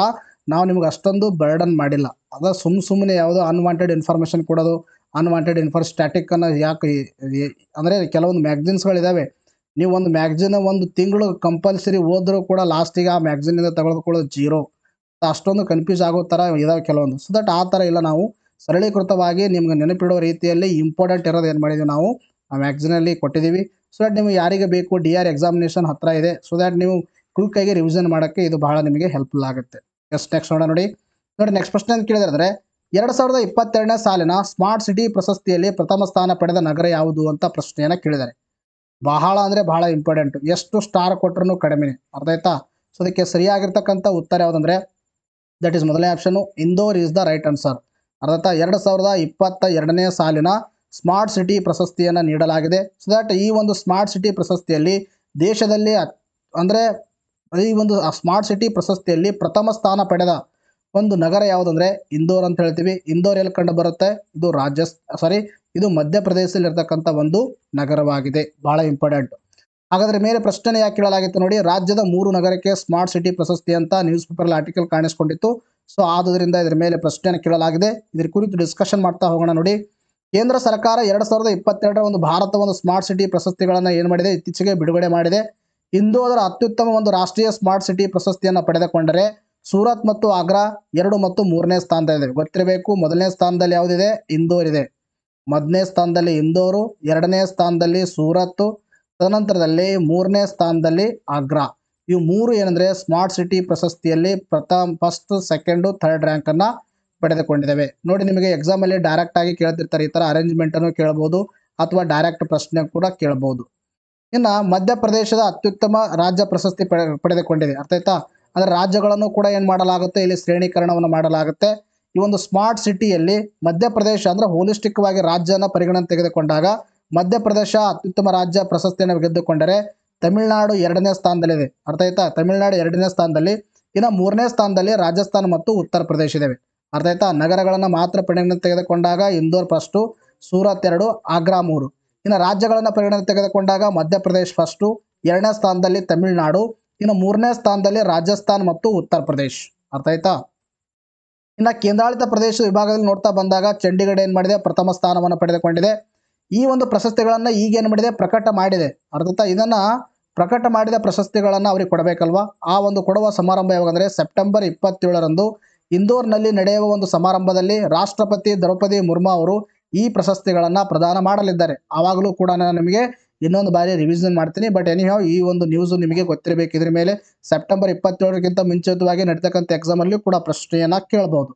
ನಾವು ನಿಮ್ಗೆ ಅಷ್ಟೊಂದು ಬರ್ಡನ್ ಮಾಡಿಲ್ಲ ಅದು ಸುಮ್ಮ ಸುಮ್ಮನೆ ಯಾವುದೋ ಅನ್ವಾಂಟೆಡ್ ಇನ್ಫಾರ್ಮೇಷನ್ ಕೊಡೋದು ಅನ್ವಾಂಟೆಡ್ ಇನ್ಫಾರ್ ಅನ್ನ ಯಾಕೆ ಅಂದರೆ ಕೆಲವೊಂದು ಮ್ಯಾಗ್ಝಿನ್ಸ್ಗಳಿದ್ದಾವೆ ನೀವು ಒಂದು ಮ್ಯಾಗ್ಝಿನ್ ಒಂದು ತಿಂಗಳು ಕಂಪಲ್ಸರಿ ಹೋದರೂ ಕೂಡ ಲಾಸ್ಟಿಗೆ ಆ ಮ್ಯಾಗ್ಝಿನಿಂದ ತೆಗೆದುಕೊಳ್ಳೋದು ಜೀರೋ ಅಷ್ಟೊಂದು ಕನ್ಫ್ಯೂಸ್ ಆಗೋ ಥರ ಇದಾವೆ ಕೆಲವೊಂದು ಸೊ ದಟ್ ಆ ಥರ ಇಲ್ಲ ನಾವು ಸರಳೀಕೃತವಾಗಿ ನಿಮ್ಗೆ ನೆನಪಿಡೋ ರೀತಿಯಲ್ಲಿ ಇಂಪಾರ್ಟೆಂಟ್ ಇರೋದು ಏನು ಮಾಡಿದ್ದೀವಿ ನಾವು ಆ ಮ್ಯಾಗ್ಝಿನಲ್ಲಿ ಕೊಟ್ಟಿದ್ದೀವಿ ಸೊ ದಟ್ ನಿಮ್ಗೆ ಯಾರಿಗೆ ಬೇಕು ಡಿ ಆರ್ ಎಕ್ಸಾಮಿನೇಷನ್ ಹತ್ತಿರ ಇದೆ ಸೊ ದ್ಯಾಟ್ ನೀವು ಕ್ವಿಕ್ಕಾಗಿ ರಿವಿಷನ್ ಮಾಡೋಕ್ಕೆ ಇದು ಬಹಳ ನಿಮಗೆ ಹೆಲ್ಪ್ಫುಲ್ ಆಗುತ್ತೆ ಎಸ್ ನೆಕ್ಸ್ಟ್ ನೋಡೋಣ ನೋಡಿ ನೋಡಿ ನೆಕ್ಸ್ಟ್ ಪ್ರಶ್ನೆ ಅಂತ ಕೇಳಿದ್ರೆ ಎರಡು ಸಾವಿರದ ಇಪ್ಪತ್ತೆರಡನೇ ಸಾಲಿನ ಸ್ಮಾರ್ಟ್ ಸಿಟಿ ಪ್ರಶಸ್ತಿಯಲ್ಲಿ ಪ್ರಥಮ ಸ್ಥಾನ ಪಡೆದ ನಗರ ಯಾವುದು ಅಂತ ಪ್ರಶ್ನೆಯನ್ನು ಕೇಳಿದ್ದಾರೆ ಬಹಳ ಅಂದರೆ ಬಹಳ ಇಂಪಾರ್ಟೆಂಟ್ ಎಷ್ಟು ಸ್ಟಾರ್ ಕೊಟ್ಟರು ಕಡಿಮೆನೆ ಅರ್ಥ ಆಯ್ತಾ ಸೊ ಅದಕ್ಕೆ ಸರಿಯಾಗಿರ್ತಕ್ಕಂಥ ಉತ್ತರ ಯಾವುದಂದ್ರೆ ದಟ್ ಈಸ್ ಮೊದಲನೇ option Indore is the right answer ಅರ್ಥ ಎರಡು ಸಾವಿರದ ಇಪ್ಪತ್ತ ಎರಡನೇ ಸಾಲಿನ ಸ್ಮಾರ್ಟ್ ಸಿಟಿ ಪ್ರಶಸ್ತಿಯನ್ನು ನೀಡಲಾಗಿದೆ ಸೊ ದಟ್ ಈ ಒಂದು ಸ್ಮಾರ್ಟ್ ಸಿಟಿ ಪ್ರಶಸ್ತಿಯಲ್ಲಿ ದೇಶದಲ್ಲಿ ಅಂದರೆ ಈ ಒಂದು ಸ್ಮಾರ್ಟ್ ಸಿಟಿ ಪ್ರಶಸ್ತಿಯಲ್ಲಿ ಪ್ರಥಮ ಸ್ಥಾನ ಪಡೆದ ಒಂದು ನಗರ ಯಾವುದಂದ್ರೆ ಇಂದೋರ್ ಅಂತ ಹೇಳ್ತೀವಿ ಇಂದೋರ್ ಎಲ್ಲಿ ಕಂಡು ಬರುತ್ತೆ ಇದು ರಾಜ್ಯ ಸಾರಿ ಇದು ಇರತಕ್ಕಂಥ ಒಂದು ನಗರವಾಗಿದೆ ಬಹಳ ಇಂಪಾರ್ಟೆಂಟ್ ಹಾಗಾದರೆ ಮೇಲೆ ಪ್ರಶ್ನೆ ಯಾಕೆ ಕೇಳಲಾಗಿತ್ತು ನೋಡಿ ರಾಜ್ಯದ ಮೂರು ನಗರಕ್ಕೆ ಸ್ಮಾರ್ಟ್ ಸಿಟಿ ಪ್ರಶಸ್ತಿ ಅಂತ ನ್ಯೂಸ್ ಪೇಪರಲ್ಲಿ ಆರ್ಟಿಕಲ್ ಕಾಣಿಸ್ಕೊಂಡಿತ್ತು ಸೊ ಆದ್ದರಿಂದ ಇದರ ಮೇಲೆ ಪ್ರಶ್ನೆಯನ್ನು ಕೇಳಲಾಗಿದೆ ಇದರ ಕುರಿತು ಡಿಸ್ಕಷನ್ ಮಾಡ್ತಾ ಹೋಗೋಣ ನೋಡಿ ಕೇಂದ್ರ ಸರ್ಕಾರ ಎರಡು ಸಾವಿರದ ಇಪ್ಪತ್ತೆರಡರ ಒಂದು ಭಾರತ ಒಂದು ಸ್ಮಾರ್ಟ್ ಸಿಟಿ ಪ್ರಶಸ್ತಿಗಳನ್ನು ಏನು ಮಾಡಿದೆ ಇತ್ತೀಚೆಗೆ ಬಿಡುಗಡೆ ಮಾಡಿದೆ ಇಂದು ಅದರ ಅತ್ಯುತ್ತಮ ಒಂದು ರಾಷ್ಟ್ರೀಯ ಸ್ಮಾರ್ಟ್ ಸಿಟಿ ಪ್ರಶಸ್ತಿಯನ್ನು ಪಡೆದುಕೊಂಡರೆ ಸೂರತ್ ಮತ್ತು ಆಗ್ರಾ ಎರಡು ಮತ್ತು ಮೂರನೇ ಸ್ಥಾನದಲ್ಲಿದೆ ಗೊತ್ತಿರಬೇಕು ಮೊದಲನೇ ಸ್ಥಾನದಲ್ಲಿ ಯಾವುದಿದೆ ಇಂದೋರ್ ಇದೆ ಮೊದಲನೇ ಸ್ಥಾನದಲ್ಲಿ ಇಂದೋರು ಎರಡನೇ ಸ್ಥಾನದಲ್ಲಿ ಸೂರತ್ತು ತದನಂತರದಲ್ಲಿ ಮೂರನೇ ಸ್ಥಾನದಲ್ಲಿ ಆಗ್ರಾ ಇವು ಮೂರು ಏನಂದರೆ ಸ್ಮಾರ್ಟ್ ಸಿಟಿ ಪ್ರಶಸ್ತಿಯಲ್ಲಿ ಪ್ರಥಮ ಫಸ್ಟ್ ಸೆಕೆಂಡು ಥರ್ಡ್ ರ್ಯಾಂಕನ್ನು ಪಡೆದುಕೊಂಡಿದ್ದಾವೆ ನೋಡಿ ನಿಮಗೆ ಎಕ್ಸಾಮಲ್ಲಿ ಡೈರೆಕ್ಟಾಗಿ ಕೇಳ್ತಿರ್ತಾರೆ ಈ ಥರ ಅರೇಂಜ್ಮೆಂಟನ್ನು ಕೇಳ್ಬೋದು ಅಥವಾ ಡೈರೆಕ್ಟ್ ಪ್ರಶ್ನೆ ಕೂಡ ಕೇಳ್ಬೋದು ಇನ್ನು ಮಧ್ಯಪ್ರದೇಶದ ಅತ್ಯುತ್ತಮ ರಾಜ್ಯ ಪ್ರಶಸ್ತಿ ಪಡೆ ಪಡೆದುಕೊಂಡಿದೆ ಅರ್ಥ ಆಯ್ತಾ ಅಂದರೆ ರಾಜ್ಯಗಳನ್ನು ಕೂಡ ಏನು ಮಾಡಲಾಗುತ್ತೆ ಇಲ್ಲಿ ಶ್ರೇಣೀಕರಣವನ್ನು ಮಾಡಲಾಗುತ್ತೆ ಈ ಒಂದು ಸ್ಮಾರ್ಟ್ ಸಿಟಿಯಲ್ಲಿ ಮಧ್ಯಪ್ರದೇಶ ಅಂದರೆ ಹೋಲಿಸ್ಟಿಕ್ವಾಗಿ ರಾಜ್ಯನ ಪರಿಗಣನೆ ತೆಗೆದುಕೊಂಡಾಗ ಮಧ್ಯಪ್ರದೇಶ ಅತ್ಯುತ್ತಮ ರಾಜ್ಯ ಪ್ರಶಸ್ತಿಯನ್ನು ಗೆದ್ದುಕೊಂಡರೆ ತಮಿಳುನಾಡು ಎರಡನೇ ಸ್ಥಾನದಲ್ಲಿದೆ ಅರ್ಥ ಆಯ್ತಾ ತಮಿಳುನಾಡು ಎರಡನೇ ಸ್ಥಾನದಲ್ಲಿ ಇನ್ನು ಮೂರನೇ ಸ್ಥಾನದಲ್ಲಿ ರಾಜಸ್ಥಾನ ಮತ್ತು ಉತ್ತರ ಪ್ರದೇಶ ಇದಾವೆ ಅರ್ಥ ಆಯ್ತಾ ನಗರಗಳನ್ನು ಮಾತ್ರ ಪರಿಗಣನೆ ತೆಗೆದುಕೊಂಡಾಗ ಇಂದೋರ್ ಫಸ್ಟು ಸೂರತ್ ಎರಡು ಆಗ್ರಾ ಮೂರು ಇನ್ನು ರಾಜ್ಯಗಳನ್ನು ಪರಿಗಣನೆ ತೆಗೆದುಕೊಂಡಾಗ ಮಧ್ಯಪ್ರದೇಶ ಫಸ್ಟು ಎರಡನೇ ಸ್ಥಾನದಲ್ಲಿ ತಮಿಳುನಾಡು ಇನ್ನು ಮೂರನೇ ಸ್ಥಾನದಲ್ಲಿ ರಾಜಸ್ಥಾನ್ ಮತ್ತು ಉತ್ತರ ಪ್ರದೇಶ್ ಅರ್ಥ ಆಯ್ತಾ ಇನ್ನು ಕೇಂದ್ರಾಡಳಿತ ಪ್ರದೇಶ ವಿಭಾಗದಲ್ಲಿ ನೋಡ್ತಾ ಬಂದಾಗ ಚಂಡೀಗಢ ಏನು ಮಾಡಿದೆ ಪ್ರಥಮ ಸ್ಥಾನವನ್ನು ಪಡೆದುಕೊಂಡಿದೆ ಈ ಒಂದು ಪ್ರಶಸ್ತಿಗಳನ್ನು ಈಗ ಮಾಡಿದೆ ಪ್ರಕಟ ಮಾಡಿದೆ ಅರ್ಥ ಇದನ್ನು ಪ್ರಕಟ ಮಾಡಿದ ಪ್ರಶಸ್ತಿಗಳನ್ನು ಅವ್ರಿಗೆ ಕೊಡಬೇಕಲ್ವಾ ಆ ಒಂದು ಕೊಡುವ ಸಮಾರಂಭ ಯಾವಾಗಂದ್ರೆ ಸೆಪ್ಟೆಂಬರ್ ಇಪ್ಪತ್ತೇಳರಂದು ಇಂದೋರ್ನಲ್ಲಿ ನಡೆಯುವ ಒಂದು ಸಮಾರಂಭದಲ್ಲಿ ರಾಷ್ಟ್ರಪತಿ ದ್ರೌಪದಿ ಮುರ್ಮು ಅವರು ಈ ಪ್ರಶಸ್ತಿಗಳನ್ನು ಪ್ರದಾನ ಮಾಡಲಿದ್ದಾರೆ ಆವಾಗಲೂ ಕೂಡ ನಾನು ನಿಮಗೆ ಇನ್ನೊಂದು ಬಾರಿ ರಿವಿಷನ್ ಮಾಡ್ತೀನಿ ಬಟ್ ಎನಿಹಾವ್ ಈ ಒಂದು ನ್ಯೂಸು ನಿಮಗೆ ಗೊತ್ತಿರಬೇಕು ಇದ್ರ ಮೇಲೆ ಸೆಪ್ಟೆಂಬರ್ ಇಪ್ಪತ್ತೇಳರಿಗಿಂತ ಮುಂಚಿತವಾಗಿ ನಡೀತಕ್ಕಂಥ ಎಕ್ಸಾಮಲ್ಲಿಯೂ ಕೂಡ ಪ್ರಶ್ನೆಯನ್ನು ಕೇಳಬಹುದು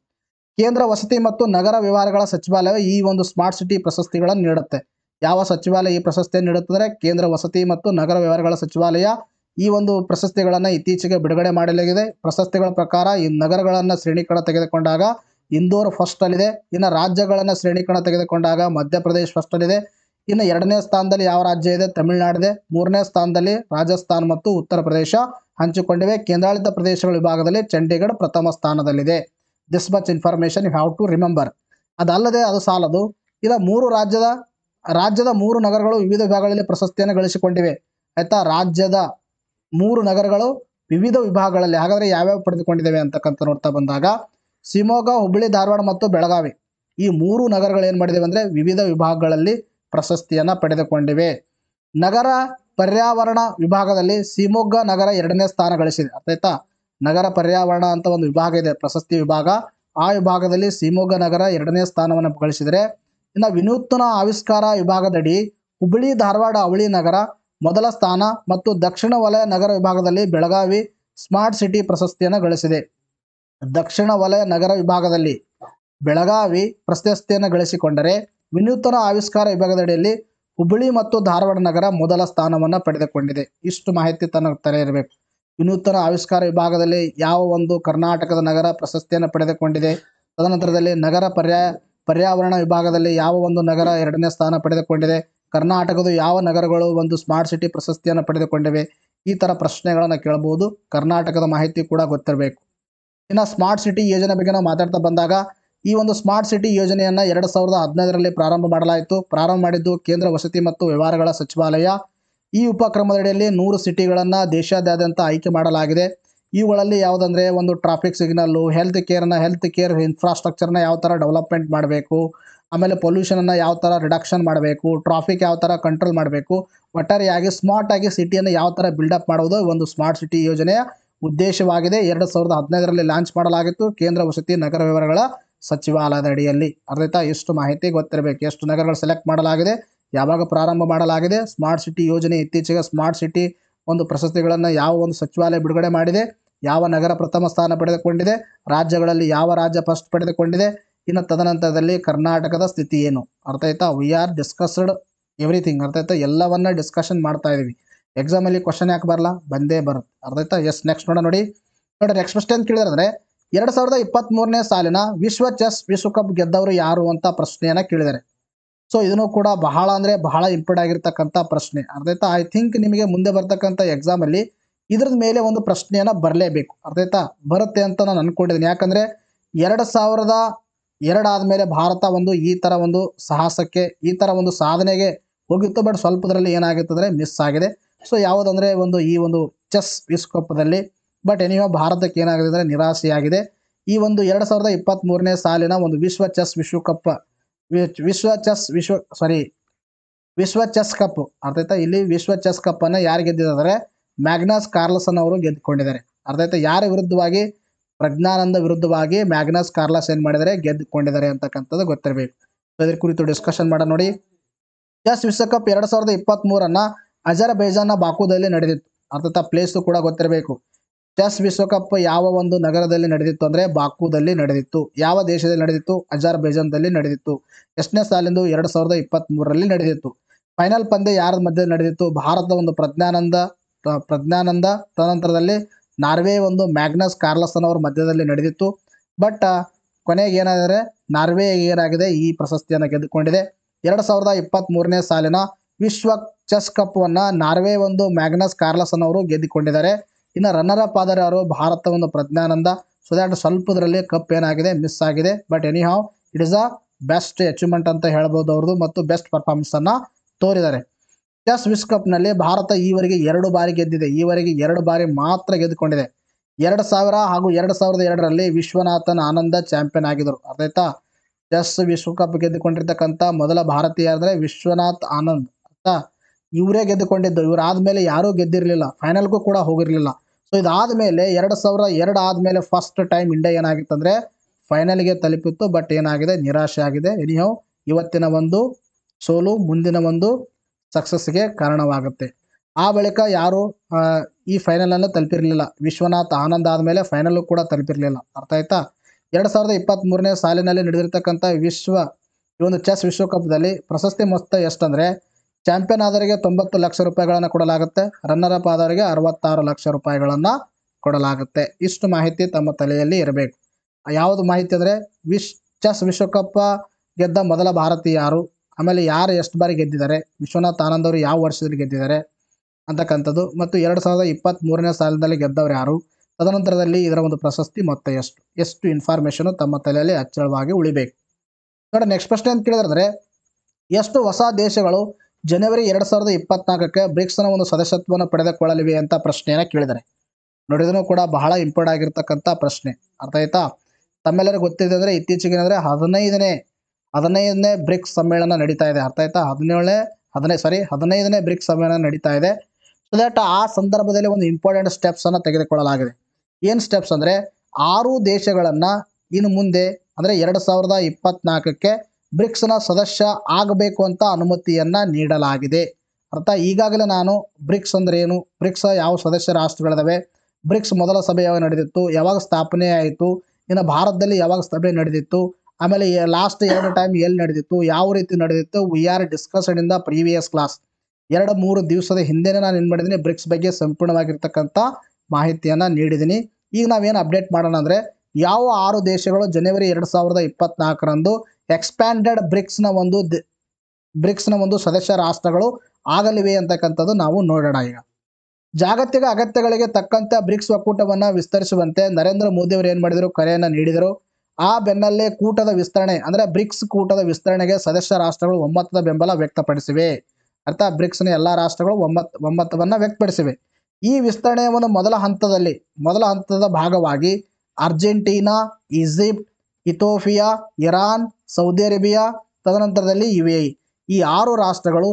ಕೇಂದ್ರ ವಸತಿ ಮತ್ತು ನಗರ ವ್ಯವಹಾರಗಳ ಸಚಿವಾಲಯ ಈ ಒಂದು ಸ್ಮಾರ್ಟ್ ಸಿಟಿ ಪ್ರಶಸ್ತಿಗಳನ್ನು ನೀಡುತ್ತೆ ಯಾವ ಸಚಿವಾಲಯ ಈ ಪ್ರಶಸ್ತಿಯನ್ನು ನೀಡುತ್ತದೆ ಕೇಂದ್ರ ವಸತಿ ಮತ್ತು ನಗರ ವ್ಯವಹಾರಗಳ ಸಚಿವಾಲಯ ಈ ಒಂದು ಪ್ರಶಸ್ತಿಗಳನ್ನು ಇತ್ತೀಚೆಗೆ ಬಿಡುಗಡೆ ಮಾಡಲಾಗಿದೆ ಪ್ರಶಸ್ತಿಗಳ ಪ್ರಕಾರ ಈ ನಗರಗಳನ್ನು ಶ್ರೇಣೀಕರಣ ತೆಗೆದುಕೊಂಡಾಗ ಇಂದೋರ್ ಫಸ್ಟಲ್ಲಿದೆ ಇನ್ನು ರಾಜ್ಯಗಳನ್ನು ಶ್ರೇಣೀಕರಣ ತೆಗೆದುಕೊಂಡಾಗ ಮಧ್ಯಪ್ರದೇಶ್ ಫಸ್ಟಲ್ಲಿದೆ ಇನ್ನು ಎರಡನೇ ಸ್ಥಾನದಲ್ಲಿ ಯಾವ ರಾಜ್ಯ ಇದೆ ತಮಿಳುನಾಡಿದೆ ಮೂರನೇ ಸ್ಥಾನದಲ್ಲಿ ರಾಜಸ್ಥಾನ್ ಮತ್ತು ಉತ್ತರ ಪ್ರದೇಶ ಹಂಚಿಕೊಂಡಿವೆ ಕೇಂದ್ರಾಡಳಿತ ಪ್ರದೇಶಗಳ ವಿಭಾಗದಲ್ಲಿ ಚಂಡೀಗಢ ಪ್ರಥಮ ಸ್ಥಾನದಲ್ಲಿದೆ this much information you have to remember ಅದಲ್ಲದೆ ಅದು ಸಾಲದು ಇದ ಮೂರು ರಾಜ್ಯದ ರಾಜ್ಯದ ಮೂರು ನಗರಗಳು ವಿವಿಧ ವಿಭಾಗಗಳಲ್ಲಿ ಪ್ರಶಸ್ತಿಯನ್ನು ಗಳಿಸಿಕೊಂಡಿವೆ ಆಯ್ತಾ ರಾಜ್ಯದ ಮೂರು ನಗರಗಳು ವಿವಿಧ ವಿಭಾಗಗಳಲ್ಲಿ ಹಾಗಾದರೆ ಯಾವ್ಯಾವ ಪಡೆದುಕೊಂಡಿದ್ದೇವೆ ಅಂತಕ್ಕಂಥ ನೋಡ್ತಾ ಬಂದಾಗ ಶಿವಮೊಗ್ಗ ಹುಬ್ಬಳ್ಳಿ ಧಾರವಾಡ ಮತ್ತು ಬೆಳಗಾವಿ ಈ ಮೂರು ಏನು ಮಾಡಿದೆ ಅಂದರೆ ವಿವಿಧ ವಿಭಾಗಗಳಲ್ಲಿ ಪ್ರಶಸ್ತಿಯನ್ನು ಪಡೆದುಕೊಂಡಿವೆ ನಗರ ಪರ್ಯಾವರಣ ವಿಭಾಗದಲ್ಲಿ ಶಿವಮೊಗ್ಗ ನಗರ ಎರಡನೇ ಸ್ಥಾನ ಗಳಿಸಿದೆ ಅರ್ಥಾಯ್ತಾ ನಗರ ಪರ್ಯಾವರಣ ಅಂತ ಒಂದು ವಿಭಾಗ ಇದೆ ಪ್ರಶಸ್ತಿ ವಿಭಾಗ ಆ ವಿಭಾಗದಲ್ಲಿ ಶಿವಮೊಗ್ಗ ನಗರ ಎರಡನೇ ಸ್ಥಾನವನ್ನು ಗಳಿಸಿದರೆ ಇನ್ನು ವಿನೂತನ ಆವಿಷ್ಕಾರ ವಿಭಾಗದಡಿ ಹುಬ್ಬಳ್ಳಿ ಧಾರವಾಡ ಅವಳಿ ನಗರ ಮೊದಲ ಸ್ಥಾನ ಮತ್ತು ದಕ್ಷಿಣ ವಲಯ ನಗರ ವಿಭಾಗದಲ್ಲಿ ಬೆಳಗಾವಿ ಸ್ಮಾರ್ಟ್ ಸಿಟಿ ಪ್ರಶಸ್ತಿಯನ್ನು ಗಳಿಸಿದೆ ದಕ್ಷಿಣ ವಲಯ ನಗರ ವಿಭಾಗದಲ್ಲಿ ಬೆಳಗಾವಿ ಪ್ರಶಸ್ತಿಯನ್ನು ಗಳಿಸಿಕೊಂಡರೆ ವಿನೂತನ ಆವಿಷ್ಕಾರ ವಿಭಾಗದಡಿಯಲ್ಲಿ ಹುಬ್ಬಳ್ಳಿ ಮತ್ತು ಧಾರವಾಡ ನಗರ ಮೊದಲ ಸ್ಥಾನವನ್ನು ಪಡೆದುಕೊಂಡಿದೆ ಇಷ್ಟು ಮಾಹಿತಿ ತನ್ನ ತಲೆ ಇರಬೇಕು ವಿನೂತನ ಆವಿಷ್ಕಾರ ವಿಭಾಗದಲ್ಲಿ ಯಾವ ಒಂದು ಕರ್ನಾಟಕದ ನಗರ ಪ್ರಶಸ್ತಿಯನ್ನು ಪಡೆದುಕೊಂಡಿದೆ ತದನಂತರದಲ್ಲಿ ನಗರ ಪರ್ಯಾಯ ಪರ್ಯಾವರಣ ವಿಭಾಗದಲ್ಲಿ ಯಾವ ಒಂದು ನಗರ ಎರಡನೇ ಸ್ಥಾನ ಪಡೆದುಕೊಂಡಿದೆ ಕರ್ನಾಟಕದ ಯಾವ ನಗರಗಳು ಒಂದು ಸ್ಮಾರ್ಟ್ ಸಿಟಿ ಪ್ರಶಸ್ತಿಯನ್ನು ಪಡೆದುಕೊಂಡಿವೆ ಈ ಥರ ಪ್ರಶ್ನೆಗಳನ್ನು ಕೇಳಬಹುದು ಕರ್ನಾಟಕದ ಮಾಹಿತಿ ಕೂಡ ಗೊತ್ತಿರಬೇಕು ಇನ್ನು ಸ್ಮಾರ್ಟ್ ಸಿಟಿ ಯೋಜನೆ ಬಗ್ಗೆ ನಾವು ಮಾತಾಡ್ತಾ ಬಂದಾಗ ಈ ಒಂದು ಸ್ಮಾರ್ಟ್ ಸಿಟಿ ಯೋಜನೆಯನ್ನು ಎರಡು ಸಾವಿರದ ಹದಿನೈದರಲ್ಲಿ ಪ್ರಾರಂಭ ಮಾಡಲಾಯಿತು ಪ್ರಾರಂಭ ಮಾಡಿದ್ದು ಕೇಂದ್ರ ವಸತಿ ಮತ್ತು ವ್ಯವಹಾರಗಳ ಸಚಿವಾಲಯ ಈ ಉಪಕ್ರಮದಡಿಯಲ್ಲಿ ನೂರು ಸಿಟಿಗಳನ್ನು ದೇಶಾದ್ಯಂತ ಆಯ್ಕೆ ಮಾಡಲಾಗಿದೆ ಇವುಗಳಲ್ಲಿ ಯಾವುದಂದರೆ ಒಂದು ಟ್ರಾಫಿಕ್ ಸಿಗ್ನಲ್ಲು ಹೆಲ್ತ್ ಕೇರ್ನ ಹೆಲ್ತ್ ಕೇರ್ ಇನ್ಫ್ರಾಸ್ಟ್ರಕ್ಚರ್ನ ಯಾವ ಥರ ಡೆವಲಪ್ಮೆಂಟ್ ಮಾಡಬೇಕು ಆಮೇಲೆ ಪೊಲ್ಯೂಷನನ್ನು ಯಾವ ಥರ ರಿಡಕ್ಷನ್ ಮಾಡಬೇಕು ಟ್ರಾಫಿಕ್ ಯಾವ ಥರ ಕಂಟ್ರೋಲ್ ಮಾಡಬೇಕು ಒಟ್ಟಾರೆಯಾಗಿ ಸ್ಮಾರ್ಟಾಗಿ ಸಿಟಿಯನ್ನು ಯಾವ ಥರ ಬಿಲ್ಡಪ್ ಮಾಡೋದು ಒಂದು ಸ್ಮಾರ್ಟ್ ಸಿಟಿ ಯೋಜನೆಯ ಉದ್ದೇಶವಾಗಿದೆ ಎರಡು ಸಾವಿರದ ಹದಿನೈದರಲ್ಲಿ ಲಾಂಚ್ ಮಾಡಲಾಗಿತ್ತು ಕೇಂದ್ರ ವಸತಿ ನಗರ ವಿವರಗಳ ಸಚಿವಾಲಯದ ಅಡಿಯಲ್ಲಿ ಅರ್ಥಾಯ್ತಾ ಎಷ್ಟು ಮಾಹಿತಿ ಗೊತ್ತಿರಬೇಕು ಎಷ್ಟು ನಗರಗಳು ಸೆಲೆಕ್ಟ್ ಮಾಡಲಾಗಿದೆ ಯಾವಾಗ ಪ್ರಾರಂಭ ಮಾಡಲಾಗಿದೆ ಸ್ಮಾರ್ಟ್ ಸಿಟಿ ಯೋಜನೆ ಇತ್ತೀಚೆಗೆ ಸ್ಮಾರ್ಟ್ ಸಿಟಿ ಒಂದು ಪ್ರಶಸ್ತಿಗಳನ್ನು ಯಾವ ಒಂದು ಸಚಿವಾಲಯ ಬಿಡುಗಡೆ ಮಾಡಿದೆ ಯಾವ ನಗರ ಪ್ರಥಮ ಸ್ಥಾನ ಪಡೆದುಕೊಂಡಿದೆ ರಾಜ್ಯಗಳಲ್ಲಿ ಯಾವ ರಾಜ್ಯ ಫಸ್ಟ್ ಪಡೆದುಕೊಂಡಿದೆ ಇನ್ನು ತದನಂತರದಲ್ಲಿ ಕರ್ನಾಟಕದ ಸ್ಥಿತಿ ಏನು ಆಯ್ತಾ ವಿ ಆರ್ ಡಿಸ್ಕಸ್ಡ್ ಎವ್ರಿಥಿಂಗ್ ಆಯ್ತಾ ಎಲ್ಲವನ್ನ ಡಿಸ್ಕಷನ್ ಮಾಡ್ತಾ ಇದ್ದೀವಿ ಎಕ್ಸಾಮಲ್ಲಿ ಕ್ವಶನ್ ಯಾಕೆ ಬರಲ್ಲ ಬಂದೇ ಬರುತ್ತೆ ಅರ್ಥ ಎಸ್ ನೆಕ್ಸ್ಟ್ ನೋಡೋಣ ನೋಡಿ ನೋಡಿ ನೆಕ್ಸ್ಟ್ ಪ್ರಶ್ನೆ ಕೇಳಿದ್ರೆ ಎರಡು ಸಾವಿರದ ಇಪ್ಪತ್ತ್ಮೂರನೇ ಸಾಲಿನ ವಿಶ್ವ ಚೆಸ್ ವಿಶ್ವಕಪ್ ಗೆದ್ದವರು ಯಾರು ಅಂತ ಪ್ರಶ್ನೆಯನ್ನು ಕೇಳಿದ್ದಾರೆ ಸೊ ಇದನ್ನು ಕೂಡ ಬಹಳ ಅಂದರೆ ಬಹಳ ಇಂಪಾರ್ಟ್ ಆಗಿರ್ತಕ್ಕಂಥ ಪ್ರಶ್ನೆ ಅರ್ಧೈತಾ ಐ ಥಿಂಕ್ ನಿಮಗೆ ಮುಂದೆ ಬರ್ತಕ್ಕಂಥ ಎಕ್ಸಾಮಲ್ಲಿ ಇದ್ರದ ಮೇಲೆ ಒಂದು ಪ್ರಶ್ನೆಯನ್ನು ಬರಲೇಬೇಕು ಅರ್ಧೈತಾ ಬರುತ್ತೆ ಅಂತ ನಾನು ಅನ್ಕೊಂಡಿದ್ದೀನಿ ಯಾಕಂದರೆ ಎರಡು ಸಾವಿರದ ಎರಡಾದ ಮೇಲೆ ಭಾರತ ಒಂದು ಈ ಥರ ಒಂದು ಸಾಹಸಕ್ಕೆ ಈ ಥರ ಒಂದು ಸಾಧನೆಗೆ ಹೋಗಿತ್ತು ಬಟ್ ಸ್ವಲ್ಪದ್ರಲ್ಲಿ ಏನಾಗಿತ್ತು ಅಂದರೆ ಮಿಸ್ ಆಗಿದೆ ಸೊ ಯಾವುದಂದರೆ ಒಂದು ಈ ಒಂದು ಚೆಸ್ ವಿಶ್ವಕಪ್ದಲ್ಲಿ ಬಟ್ ಎನಿಯೋ ಭಾರತಕ್ಕೆ ಏನಾಗಿದೆ ಅಂದರೆ ನಿರಾಸೆಯಾಗಿದೆ ಈ ಒಂದು ಎರಡು ಸಾವಿರದ ಮೂರನೇ ಸಾಲಿನ ಒಂದು ವಿಶ್ವ ಚೆಸ್ ವಿಶ್ವಕಪ್ ವಿಶ್ವ ಚೆಸ್ ವಿಶ್ವ ಸಾರಿ ವಿಶ್ವ ಚೆಸ್ ಕಪ್ ಅರ್ಥಾಯ್ತಾ ಇಲ್ಲಿ ವಿಶ್ವ ಚೆಸ್ ಕಪ್ ಅನ್ನ ಯಾರು ಗೆದ್ದಿದ್ದಾರೆ ಮ್ಯಾಗ್ನಸ್ ಕಾರ್ಲಸನ್ ಅವರು ಗೆದ್ದುಕೊಂಡಿದ್ದಾರೆ ಅರ್ಥಾಯ್ತಾ ಯಾರ ವಿರುದ್ಧವಾಗಿ ಪ್ರಜ್ಞಾನಂದ ವಿರುದ್ಧವಾಗಿ ಮ್ಯಾಗ್ನಾಸ್ ಕಾರ್ಲಸ್ ಏನ್ ಮಾಡಿದರೆ ಗೆದ್ದುಕೊಂಡಿದ್ದಾರೆ ಅಂತಕ್ಕಂಥದ್ದು ಗೊತ್ತಿರಬೇಕು ಇದ್ರ ಕುರಿತು ಡಿಸ್ಕಷನ್ ಮಾಡೋಣ ನೋಡಿ ಚೆಸ್ ವಿಶ್ವಕಪ್ ಎರಡು ಸಾವಿರದ ಮೂರನ್ನ ಅಜರ್ಬೈಜಾನ್ನ ಬಾಕುದಲ್ಲಿ ನಡೆದಿತ್ತು ಅರ್ಥಾತ್ ಪ್ಲೇಸು ಕೂಡ ಗೊತ್ತಿರಬೇಕು ಚೆಸ್ ವಿಶ್ವಕಪ್ ಯಾವ ಒಂದು ನಗರದಲ್ಲಿ ನಡೆದಿತ್ತು ಅಂದರೆ ಬಾಕುದಲ್ಲಿ ನಡೆದಿತ್ತು ಯಾವ ದೇಶದಲ್ಲಿ ನಡೆದಿತ್ತು ಅಜರ್ಬೈಜಾನ್ದಲ್ಲಿ ನಡೆದಿತ್ತು ಎಷ್ಟನೇ ಸಾಲಿಂದು ಎರಡು ಸಾವಿರದ ಇಪ್ಪತ್ತ್ ಮೂರರಲ್ಲಿ ನಡೆದಿತ್ತು ಫೈನಲ್ ಪಂದ್ಯ ಯಾರ ಮಧ್ಯದಲ್ಲಿ ನಡೆದಿತ್ತು ಭಾರತದ ಒಂದು ಪ್ರಜ್ಞಾನಂದ ಪ್ರಜ್ಞಾನಂದ ತದನಂತರದಲ್ಲಿ ನಾರ್ವೆ ಒಂದು ಮ್ಯಾಗ್ನಸ್ ಕಾರ್ಲಸನ್ ಅವರ ಮಧ್ಯದಲ್ಲಿ ನಡೆದಿತ್ತು ಬಟ್ ಕೊನೆಗೆ ಏನಾದರೆ ನಾರ್ವೆ ಏನಾಗಿದೆ ಈ ಪ್ರಶಸ್ತಿಯನ್ನು ಗೆದ್ದುಕೊಂಡಿದೆ ಎರಡು ಸಾವಿರದ ಇಪ್ಪತ್ತ್ ಮೂರನೇ ಸಾಲಿನ ವಿಶ್ವ ಚೆಸ್ ಕಪ್ವನ್ನು ನಾರ್ವೆ ಒಂದು ಮ್ಯಾಗ್ನಸ್ ಕಾರ್ಲಸನ್ ಅವರು ಗೆದ್ದುಕೊಂಡಿದ್ದಾರೆ ಇನ್ನು ರನ್ನರ್ ಅಪ್ ಆದರೆ ಅವರು ಭಾರತ ಒಂದು ಪ್ರಜ್ಞಾನಂದ ಸೊ ದ್ಯಾಟ್ ಸ್ವಲ್ಪದ್ರಲ್ಲಿ ಕಪ್ ಏನಾಗಿದೆ ಮಿಸ್ ಆಗಿದೆ but anyhow it is a best achievement ಅಂತ ಹೇಳ್ಬೋದು ಅವ್ರದ್ದು ಮತ್ತು ಬೆಸ್ಟ್ ಪರ್ಫಾರ್ಮೆನ್ಸನ್ನು ತೋರಿದ್ದಾರೆ ಚೆಸ್ ವಿಶ್ವಕಪ್ನಲ್ಲಿ ಭಾರತ ಈವರೆಗೆ ಎರಡು ಬಾರಿ ಗೆದ್ದಿದೆ ಈವರೆಗೆ ಎರಡು ಬಾರಿ ಮಾತ್ರ ಗೆದ್ದುಕೊಂಡಿದೆ ಎರಡು ಸಾವಿರ ಹಾಗೂ ಎರಡು ಸಾವಿರದ ಎರಡರಲ್ಲಿ ವಿಶ್ವನಾಥನ್ ಆನಂದ ಚಾಂಪಿಯನ್ ಆಗಿದ್ದರು ಅರ್ಥಾಯ್ತಾ ಚೆಸ್ ವಿಶ್ವಕಪ್ ಗೆದ್ದುಕೊಂಡಿರ್ತಕ್ಕಂಥ ಮೊದಲ ಭಾರತೀಯ ಅಂದರೆ ವಿಶ್ವನಾಥ್ ಆನಂದ್ ಇವರೇ ಗೆದ್ದುಕೊಂಡಿದ್ದು ಆದಮೇಲೆ ಯಾರೂ ಗೆದ್ದಿರಲಿಲ್ಲ ಫೈನಲ್ಗೂ ಕೂಡ ಹೋಗಿರಲಿಲ್ಲ ಸೊ ಇದಾದ ಮೇಲೆ ಎರಡು ಸಾವಿರ ಎರಡು ಆದಮೇಲೆ ಫಸ್ಟ್ ಟೈಮ್ ಇಂಡಿಯಾ ಏನಾಗಿತ್ತಂದರೆ ಫೈನಲ್ಗೆ ತಲುಪಿತ್ತು ಬಟ್ ಏನಾಗಿದೆ ನಿರಾಶೆ ಆಗಿದೆ ಎನಿಹೌ ಇವತ್ತಿನ ಒಂದು ಸೋಲು ಮುಂದಿನ ಒಂದು ಸಕ್ಸಸ್ಗೆ ಕಾರಣವಾಗುತ್ತೆ ಆ ಬಳಿಕ ಯಾರು ಈ ಫೈನಲನ್ನು ತಲುಪಿರಲಿಲ್ಲ ವಿಶ್ವನಾಥ್ ಆನಂದ್ ಆದಮೇಲೆ ಫೈನಲ್ ಕೂಡ ತಲುಪಿರಲಿಲ್ಲ ಅರ್ಥ ಆಯ್ತಾ ಎರಡು ಸಾವಿರದ ಇಪ್ಪತ್ತ್ಮೂರನೇ ಸಾಲಿನಲ್ಲಿ ನಡೆದಿರ್ತಕ್ಕಂಥ ವಿಶ್ವ ಈ ಒಂದು ಚೆಸ್ ವಿಶ್ವಕಪ್ದಲ್ಲಿ ಪ್ರಶಸ್ತಿ ಮೊತ್ತ ಎಷ್ಟಂದರೆ ಚಾಂಪಿಯನ್ ಆದವರಿಗೆ ತೊಂಬತ್ತು ಲಕ್ಷ ರೂಪಾಯಿಗಳನ್ನು ಕೊಡಲಾಗುತ್ತೆ ರನ್ನರ್ ಅಪ್ ಆದವರಿಗೆ ಅರವತ್ತಾರು ಲಕ್ಷ ರೂಪಾಯಿಗಳನ್ನು ಕೊಡಲಾಗುತ್ತೆ ಇಷ್ಟು ಮಾಹಿತಿ ತಮ್ಮ ತಲೆಯಲ್ಲಿ ಇರಬೇಕು ಯಾವುದು ಮಾಹಿತಿ ಅಂದರೆ ವಿಶ್ ಚೆಸ್ ವಿಶ್ವಕಪ್ ಗೆದ್ದ ಮೊದಲ ಭಾರತೀಯ ಯಾರು ಆಮೇಲೆ ಯಾರು ಎಷ್ಟು ಬಾರಿ ಗೆದ್ದಿದ್ದಾರೆ ವಿಶ್ವನಾಥ್ ಆನಂದ್ ಅವರು ಯಾವ ವರ್ಷದಲ್ಲಿ ಗೆದ್ದಿದ್ದಾರೆ ಅಂತಕ್ಕಂಥದ್ದು ಮತ್ತು ಎರಡು ಸಾವಿರದ ಇಪ್ಪತ್ತ್ಮೂರನೇ ಸಾಲದಲ್ಲಿ ಗೆದ್ದವರು ಯಾರು ತದನಂತರದಲ್ಲಿ ಇದರ ಒಂದು ಪ್ರಶಸ್ತಿ ಮೊತ್ತ ಎಷ್ಟು ಎಷ್ಟು ಇನ್ಫಾರ್ಮೇಷನು ತಮ್ಮ ತಲೆಯಲ್ಲಿ ಅಚ್ಚಳವಾಗಿ ಉಳಿಬೇಕು ನೋಡಿ ನೆಕ್ಸ್ಟ್ ಪ್ರಶ್ನೆ ಅಂತ ಕೇಳಿದ್ರೆ ಎಷ್ಟು ಹೊಸ ದೇಶಗಳು ಜನವರಿ ಎರಡ್ ಸಾವಿರದ ಇಪ್ಪತ್ನಾಲ್ಕಕ್ಕೆ ಬ್ರಿಕ್ಸ್ನ ಒಂದು ಸದಸ್ಯತ್ವವನ್ನು ಪಡೆದುಕೊಳ್ಳಲಿವೆ ಅಂತ ಪ್ರಶ್ನೆಯನ್ನು ಕೇಳಿದರೆ ನೋಡಿದ್ರು ಕೂಡ ಬಹಳ ಇಂಪಾರ್ಟೆಂಟ್ ಆಗಿರ್ತಕ್ಕಂಥ ಪ್ರಶ್ನೆ ಅರ್ಥ ಆಯ್ತಾ ತಮ್ಮೆಲ್ಲರಿಗೂ ಗೊತ್ತಿದೆ ಅಂದರೆ ಇತ್ತೀಚೆಗೆ ಅಂದ್ರೆ ಹದಿನೈದನೇ ಹದಿನೈದನೇ ಬ್ರಿಕ್ಸ್ ಸಮ್ಮೇಳನ ನಡೀತಾ ಇದೆ ಅರ್ಥ ಆಯ್ತಾ ಹದಿನೇಳನೇ ಹದಿನೈದು ಸಾರಿ ಹದಿನೈದನೇ ಬ್ರಿಕ್ಸ್ ಸಮ್ಮೇಳನ ನಡೀತಾ ಇದೆ ಸೊ ದಟ್ ಆ ಸಂದರ್ಭದಲ್ಲಿ ಒಂದು ಇಂಪಾರ್ಟೆಂಟ್ ಸ್ಟೆಪ್ಸನ್ನು ತೆಗೆದುಕೊಳ್ಳಲಾಗಿದೆ ಏನು ಸ್ಟೆಪ್ಸ್ ಅಂದರೆ ಆರು ದೇಶಗಳನ್ನು ಇನ್ನು ಮುಂದೆ ಅಂದರೆ ಎರಡು ಸಾವಿರದ ಇಪ್ಪತ್ನಾಲ್ಕಕ್ಕೆ ಬ್ರಿಕ್ಸ್ನ ಸದಸ್ಯ ಆಗಬೇಕು ಅಂತ ಅನುಮತಿಯನ್ನು ನೀಡಲಾಗಿದೆ ಅರ್ಥ ಈಗಾಗಲೇ ನಾನು ಬ್ರಿಕ್ಸ್ ಅಂದರೆ ಏನು ಬ್ರಿಕ್ಸ್ ಯಾವ ಸದಸ್ಯ ರಾಷ್ಟ್ರಗಳಿದಾವೆ ಬ್ರಿಕ್ಸ್ ಮೊದಲ ಸಭೆ ಯಾವಾಗ ನಡೆದಿತ್ತು ಯಾವಾಗ ಸ್ಥಾಪನೆ ಆಯಿತು ಇನ್ನು ಭಾರತದಲ್ಲಿ ಯಾವಾಗ ಸಭೆ ನಡೆದಿತ್ತು ಆಮೇಲೆ ಲಾಸ್ಟ್ ಎರಡು ಟೈಮ್ ಎಲ್ಲಿ ನಡೆದಿತ್ತು ಯಾವ ರೀತಿ ನಡೆದಿತ್ತು ವಿ ಆರ್ ಡಿಸ್ಕಸ್ಡ್ ಇಂದ ಪ್ರೀವಿಯಸ್ ಕ್ಲಾಸ್ ಎರಡು ಮೂರು ದಿವಸದ ಹಿಂದೆ ನಾನು ಏನು ಮಾಡಿದ್ದೀನಿ ಬ್ರಿಕ್ಸ್ ಬಗ್ಗೆ ಸಂಪೂರ್ಣವಾಗಿರ್ತಕ್ಕಂಥ ಮಾಹಿತಿಯನ್ನು ನೀಡಿದ್ದೀನಿ ಈಗ ನಾವೇನು ಅಪ್ಡೇಟ್ ಮಾಡೋಣ ಅಂದರೆ ಯಾವ ಆರು ದೇಶಗಳು ಜನವರಿ ಎರಡು ಸಾವಿರದ ಇಪ್ಪತ್ನಾಲ್ಕರಂದು ಎಕ್ಸ್ಪ್ಯಾಂಡೆಡ್ ಬ್ರಿಕ್ಸ್ನ ಒಂದು ಬ್ರಿಕ್ಸ್ನ ಒಂದು ಸದಸ್ಯ ರಾಷ್ಟ್ರಗಳು ಆಗಲಿವೆ ಅಂತಕ್ಕಂಥದ್ದು ನಾವು ನೋಡೋಣ ಈಗ ಜಾಗತಿಕ ಅಗತ್ಯಗಳಿಗೆ ತಕ್ಕಂತ ಬ್ರಿಕ್ಸ್ ಒಕ್ಕೂಟವನ್ನು ವಿಸ್ತರಿಸುವಂತೆ ನರೇಂದ್ರ ಮೋದಿ ಅವರು ಏನು ಮಾಡಿದರು ಕರೆಯನ್ನು ನೀಡಿದರು ಆ ಬೆನ್ನಲ್ಲೇ ಕೂಟದ ವಿಸ್ತರಣೆ ಅಂದರೆ ಬ್ರಿಕ್ಸ್ ಕೂಟದ ವಿಸ್ತರಣೆಗೆ ಸದಸ್ಯ ರಾಷ್ಟ್ರಗಳು ಒಮ್ಮತದ ಬೆಂಬಲ ವ್ಯಕ್ತಪಡಿಸಿವೆ ಅರ್ಥಾತ್ ಬ್ರಿಕ್ಸ್ನ ಎಲ್ಲ ರಾಷ್ಟ್ರಗಳು ಒಮ್ಮತ್ ಒಮ್ಮತವನ್ನು ವ್ಯಕ್ತಪಡಿಸಿವೆ ಈ ವಿಸ್ತರಣೆಯ ಒಂದು ಮೊದಲ ಹಂತದಲ್ಲಿ ಮೊದಲ ಹಂತದ ಭಾಗವಾಗಿ Argentina Egypt Ethiopia Iran Saudi Arabia ತದನಂತರದಲ್ಲಿ ಯು ಈ ಆರು ರಾಷ್ಟ್ರಗಳು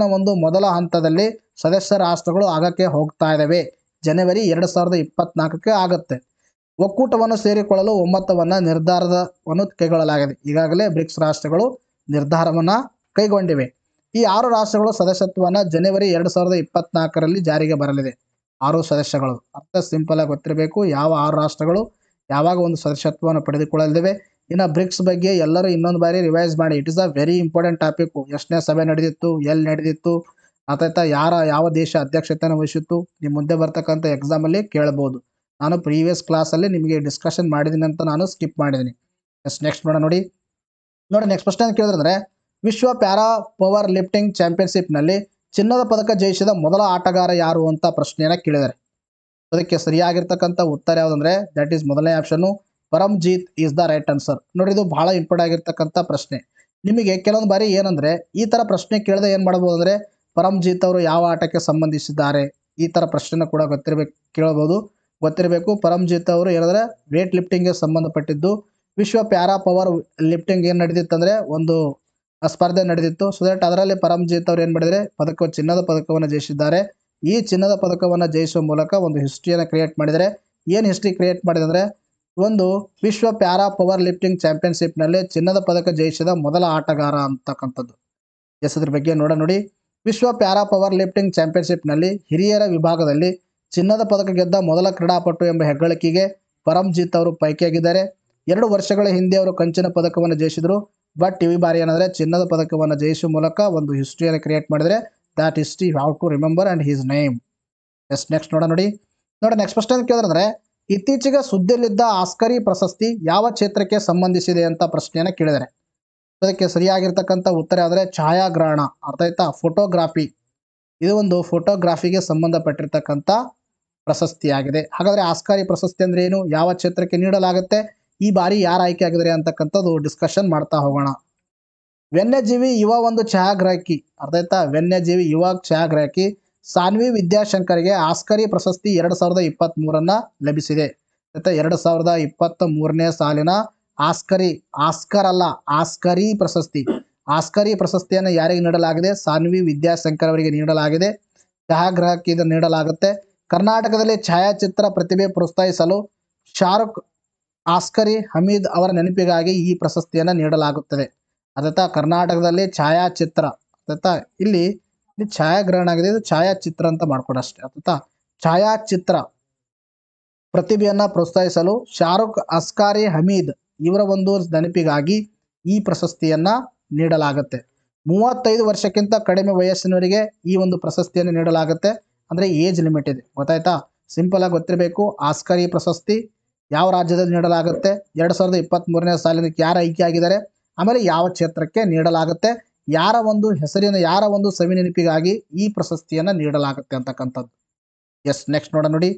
ನ ಒಂದು ಮೊದಲ ಹಂತದಲ್ಲಿ ಸದಸ್ಯ ರಾಷ್ಟ್ರಗಳು ಆಗಕ್ಕೆ ಹೋಗ್ತಾ ಇದ್ದಾವೆ ಜನವರಿ ಎರಡು ಸಾವಿರದ ಇಪ್ಪತ್ನಾಲ್ಕಕ್ಕೆ ಆಗುತ್ತೆ ಒಕ್ಕೂಟವನ್ನು ಸೇರಿಕೊಳ್ಳಲು ಒಮ್ಮತವನ್ನ ನಿರ್ಧಾರವನ್ನು ಕೈಗೊಳ್ಳಲಾಗಿದೆ ಈಗಾಗಲೇ ಬ್ರಿಕ್ಸ್ ರಾಷ್ಟ್ರಗಳು ನಿರ್ಧಾರವನ್ನು ಕೈಗೊಂಡಿವೆ ಈ ಆರು ರಾಷ್ಟ್ರಗಳು ಸದಸ್ಯತ್ವವನ್ನು ಜನವರಿ ಎರಡು ಸಾವಿರದ ಇಪ್ಪತ್ನಾಲ್ಕರಲ್ಲಿ ಜಾರಿಗೆ ಬರಲಿದೆ ಆರು ಸದಸ್ಯಗಳು ಅರ್ಥ ಸಿಂಪಲ್ ಆಗಿ ಗೊತ್ತಿರಬೇಕು ಯಾವ ಆರು ರಾಷ್ಟ್ರಗಳು ಯಾವಾಗ ಒಂದು ಸದಸ್ಯತ್ವವನ್ನು ಪಡೆದುಕೊಳ್ಳಲಿದ್ದೇವೆ ಇನ್ನು ಬ್ರಿಕ್ಸ್ ಬಗ್ಗೆ ಎಲ್ಲರೂ ಇನ್ನೊಂದು ಬಾರಿ ರಿವೈಸ್ ಮಾಡಿ it is a very important topic ಎಷ್ಟನೇ ಸಭೆ ನಡೆದಿತ್ತು ಎಲ್ಲಿ ನಡೆದಿತ್ತು ಆತ ಯಾರ ಯಾವ ದೇಶ ಅಧ್ಯಕ್ಷತೆಯನ್ನು ವಹಿಸಿತ್ತು ನಿಮ್ಮ ಮುಂದೆ ಬರ್ತಕ್ಕಂಥ ಎಕ್ಸಾಮಲ್ಲಿ ಕೇಳಬಹುದು ನಾನು ಪ್ರೀವಿಯಸ್ ಕ್ಲಾಸಲ್ಲಿ ನಿಮಗೆ ಡಿಸ್ಕಷನ್ ಮಾಡಿದ್ದೀನಿ ಅಂತ ನಾನು ಸ್ಕಿಪ್ ಮಾಡಿದ್ದೀನಿ ಎಸ್ಟ್ ನೆಕ್ಸ್ಟ್ ಮಾಡೋಣ ನೋಡಿ ನೋಡಿ ನೆಕ್ಸ್ಟ್ ಪ್ರಶ್ನೆ ಕೇಳಿದ್ರೆ ವಿಶ್ವ ಪ್ಯಾರಾ ಪವರ್ ಲಿಫ್ಟಿಂಗ್ ಚಾಂಪಿಯನ್ಶಿಪ್ನಲ್ಲಿ ಚಿನ್ನದ ಪದಕ ಜಯಿಸಿದ ಮೊದಲ ಆಟಗಾರ ಯಾರು ಅಂತ ಪ್ರಶ್ನೆಯನ್ನು ಕೇಳಿದ್ದಾರೆ ಅದಕ್ಕೆ ಸರಿಯಾಗಿರ್ತಕ್ಕಂಥ ಉತ್ತರ ಯಾವುದಂದ್ರೆ ದಟ್ ಈಸ್ ಮೊದಲನೇ option Paramjeet is the right answer ನೋಡಿ ಇದು ಬಹಳ ಇಂಪಾರ್ಟೆಂಟ್ ಆಗಿರ್ತಕ್ಕಂಥ ಪ್ರಶ್ನೆ ನಿಮಗೆ ಕೆಲವೊಂದು ಬಾರಿ ಏನಂದ್ರೆ ಈ ತರ ಪ್ರಶ್ನೆ ಕೇಳದೆ ಏನ್ ಮಾಡಬಹುದು ಅಂದ್ರೆ ಪರಮ್ಜೀತ್ ಅವರು ಯಾವ ಆಟಕ್ಕೆ ಸಂಬಂಧಿಸಿದ್ದಾರೆ ಈ ತರ ಪ್ರಶ್ನೆನ ಕೂಡ ಗೊತ್ತಿರಬೇಕು ಕೇಳಬಹುದು ಗೊತ್ತಿರಬೇಕು ಪರಂಜೀತ್ ಅವರು ಏನಂದ್ರೆ ವೇಟ್ ಲಿಫ್ಟಿಂಗ್ಗೆ ಸಂಬಂಧಪಟ್ಟಿದ್ದು ವಿಶ್ವ ಪ್ಯಾರಾ ಪವರ್ ಲಿಫ್ಟಿಂಗ್ ಏನ್ ನಡೆದಿತ್ತು ಅಂದ್ರೆ ಒಂದು ಸ್ಪರ್ಧೆ ನಡೆದಿತ್ತು ಸೊ ದಟ್ ಅದರಲ್ಲಿ ಪರಂಜೀತ್ ಅವರು ಏನು ಮಾಡಿದರೆ ಪದಕ ಚಿನ್ನದ ಪದಕವನ್ನು ಜಯಿಸಿದ್ದಾರೆ ಈ ಚಿನ್ನದ ಪದಕವನ್ನು ಜಯಿಸುವ ಮೂಲಕ ಒಂದು ಹಿಸ್ಟ್ರಿಯನ್ನು ಕ್ರಿಯೇಟ್ ಮಾಡಿದರೆ ಏನು ಹಿಸ್ಟ್ರಿ ಕ್ರಿಯೇಟ್ ಮಾಡಿದೆ ಅಂದರೆ ಒಂದು ವಿಶ್ವ ಪ್ಯಾರಾ ಪವರ್ ಲಿಫ್ಟಿಂಗ್ ಚಾಂಪಿಯನ್ಶಿಪ್ನಲ್ಲಿ ಚಿನ್ನದ ಪದಕ ಜಯಿಸಿದ ಮೊದಲ ಆಟಗಾರ ಅಂತಕ್ಕಂಥದ್ದು ಎಸ್ ಅದ್ರ ಬಗ್ಗೆ ನೋಡ ನೋಡಿ ವಿಶ್ವ ಪ್ಯಾರಾ ಪವರ್ ಲಿಫ್ಟಿಂಗ್ ಚಾಂಪಿಯನ್ಶಿಪ್ನಲ್ಲಿ ಹಿರಿಯರ ವಿಭಾಗದಲ್ಲಿ ಚಿನ್ನದ ಪದಕ ಗೆದ್ದ ಮೊದಲ ಕ್ರೀಡಾಪಟು ಎಂಬ ಹೆಗ್ಗಳಿಕೆಗೆ ಪರಂಜಿತ್ ಅವರು ಪೈಕಿಯಾಗಿದ್ದಾರೆ ಎರಡು ವರ್ಷಗಳ ಹಿಂದೆ ಅವರು ಕಂಚಿನ ಪದಕವನ್ನು ಜಯಿಸಿದರು ಬಟ್ ಈ ಬಾರಿ ಏನಂದರೆ ಚಿನ್ನದ ಪದಕವನ್ನು ಜಯಿಸುವ ಮೂಲಕ ಒಂದು ಹಿಸ್ಟ್ರಿಯನ್ನು ಕ್ರಿಯೇಟ್ ಮಾಡಿದರೆ ದಟ್ ಇಸ್ ಟಿ how to remember and his name is next ನೋಡೋಣ ನೋಡಿ ನೋಡಿ ನೆಕ್ಸ್ಟ್ ಪ್ರಶ್ನೆ ಕೇಳಿದ್ರೆ ಇತ್ತೀಚೆಗೆ ಸುದ್ದಿಯಲ್ಲಿದ್ದ ಆಸ್ಕರಿ ಪ್ರಶಸ್ತಿ ಯಾವ ಕ್ಷೇತ್ರಕ್ಕೆ ಸಂಬಂಧಿಸಿದೆ ಅಂತ ಪ್ರಶ್ನೆಯನ್ನು ಕೇಳಿದರೆ ಅದಕ್ಕೆ ಸರಿಯಾಗಿರ್ತಕ್ಕಂಥ ಉತ್ತರ ಆದರೆ ಛಾಯಾಗ್ರಹಣ ಅರ್ಥ ಆಯ್ತಾ ಫೋಟೋಗ್ರಾಫಿ ಇದು ಒಂದು ಫೋಟೋಗ್ರಾಫಿಗೆ ಸಂಬಂಧಪಟ್ಟಿರ್ತಕ್ಕಂಥ ಪ್ರಶಸ್ತಿಯಾಗಿದೆ ಹಾಗಾದರೆ ಆಸ್ಕಾರಿ ಪ್ರಶಸ್ತಿ ಅಂದರೆ ಏನು ಯಾವ ಕ್ಷೇತ್ರಕ್ಕೆ ನೀಡಲಾಗುತ್ತೆ ಈ ಬಾರಿ ಯಾರು ಆಯ್ಕೆ ಆಗಿದ್ದಾರೆ ಅಂತಕ್ಕಂಥದ್ದು ಡಿಸ್ಕಷನ್ ಮಾಡ್ತಾ ಹೋಗೋಣ ವನ್ಯಜೀವಿ ಯುವ ಒಂದು ಛಾಯಾಗ್ರಾಹಕಿ ಅರ್ಥ ಆಯ್ತಾ ವನ್ಯಜೀವಿ ಯುವ ಛಾಯಾಗ್ರಾಹಕಿ ಸಾನ್ವಿ ವಿದ್ಯಾಶಂಕರ್ಗೆ ಆಸ್ಕರಿ ಪ್ರಶಸ್ತಿ ಎರಡು ಸಾವಿರದ ಇಪ್ಪತ್ತ್ ಮೂರನ್ನ ಲಭಿಸಿದೆ ಆಯ್ತಾ ಎರಡು ಸಾವಿರದ ಇಪ್ಪತ್ತ್ ಮೂರನೇ ಸಾಲಿನ ಆಸ್ಕರಿ ಆಸ್ಕರ್ ಅಲ್ಲ ಆಸ್ಕರಿ ಪ್ರಶಸ್ತಿ ಆಸ್ಕರಿ ಪ್ರಶಸ್ತಿಯನ್ನು ಯಾರಿಗೆ ನೀಡಲಾಗಿದೆ ಸಾನ್ವಿ ವಿದ್ಯಾಶಂಕರ್ ಅವರಿಗೆ ನೀಡಲಾಗಿದೆ ಛಾಯಾಗ್ರಾಹಕಿ ಇದನ್ನು ನೀಡಲಾಗುತ್ತೆ ಕರ್ನಾಟಕದಲ್ಲಿ ಛಾಯಾಚಿತ್ರ ಪ್ರತಿಭೆ ಪ್ರೋತ್ಸಾಹಿಸಲು ಶಾರುಖ್ ಆಸ್ಕರಿ ಹಮೀದ್ ಅವರ ನೆನಪಿಗಾಗಿ ಈ ಪ್ರಶಸ್ತಿಯನ್ನು ನೀಡಲಾಗುತ್ತದೆ ಅದತ್ತ ಕರ್ನಾಟಕದಲ್ಲಿ ಛಾಯಾಚಿತ್ರ ಅದತ್ತ ಇಲ್ಲಿ ಛಾಯಾಗ್ರಹಣ ಆಗಿದೆ ಇದು ಛಾಯಾಚಿತ್ರ ಅಂತ ಮಾಡ್ಕೊಂಡು ಅಷ್ಟೇ ಅದತ್ತ ಛಾಯಾಚಿತ್ರ ಪ್ರತಿಭೆಯನ್ನ ಪ್ರೋತ್ಸಾಹಿಸಲು ಶಾರುಖ್ ಅಸ್ಕಾರಿ ಹಮೀದ್ ಇವರ ಒಂದು ನೆನಪಿಗಾಗಿ ಈ ಪ್ರಶಸ್ತಿಯನ್ನ ನೀಡಲಾಗುತ್ತೆ ಮೂವತ್ತೈದು ವರ್ಷಕ್ಕಿಂತ ಕಡಿಮೆ ವಯಸ್ಸಿನವರಿಗೆ ಈ ಒಂದು ಪ್ರಶಸ್ತಿಯನ್ನು ನೀಡಲಾಗುತ್ತೆ ಅಂದರೆ ಏಜ್ ಲಿಮಿಟ್ ಇದೆ ಗೊತ್ತಾಯ್ತಾ ಸಿಂಪಲ್ ಆಗಿ ಗೊತ್ತಿರಬೇಕು ಆಸ್ಕಾರಿ ಪ್ರಶಸ್ತಿ ಯಾವ ರಾಜ್ಯದಲ್ಲಿ ನೀಡಲಾಗುತ್ತೆ ಎರಡು ಸಾವಿರದ ಇಪ್ಪತ್ತ್ ಮೂರನೇ ಸಾಲಿನ ಯಾರು ಆಯ್ಕೆ ಆಗಿದ್ದಾರೆ ಆಮೇಲೆ ಯಾವ ಕ್ಷೇತ್ರಕ್ಕೆ ನೀಡಲಾಗುತ್ತೆ ಯಾರ ಒಂದು ಹೆಸರಿನ ಯಾರ ಒಂದು ಸವಿನೆನಪಿಗಾಗಿ ಈ ಪ್ರಶಸ್ತಿಯನ್ನು ನೀಡಲಾಗುತ್ತೆ ಅಂತಕ್ಕಂಥದ್ದು ಎಸ್ ನೆಕ್ಸ್ಟ್ ನೋಡೋಣ ನೋಡಿ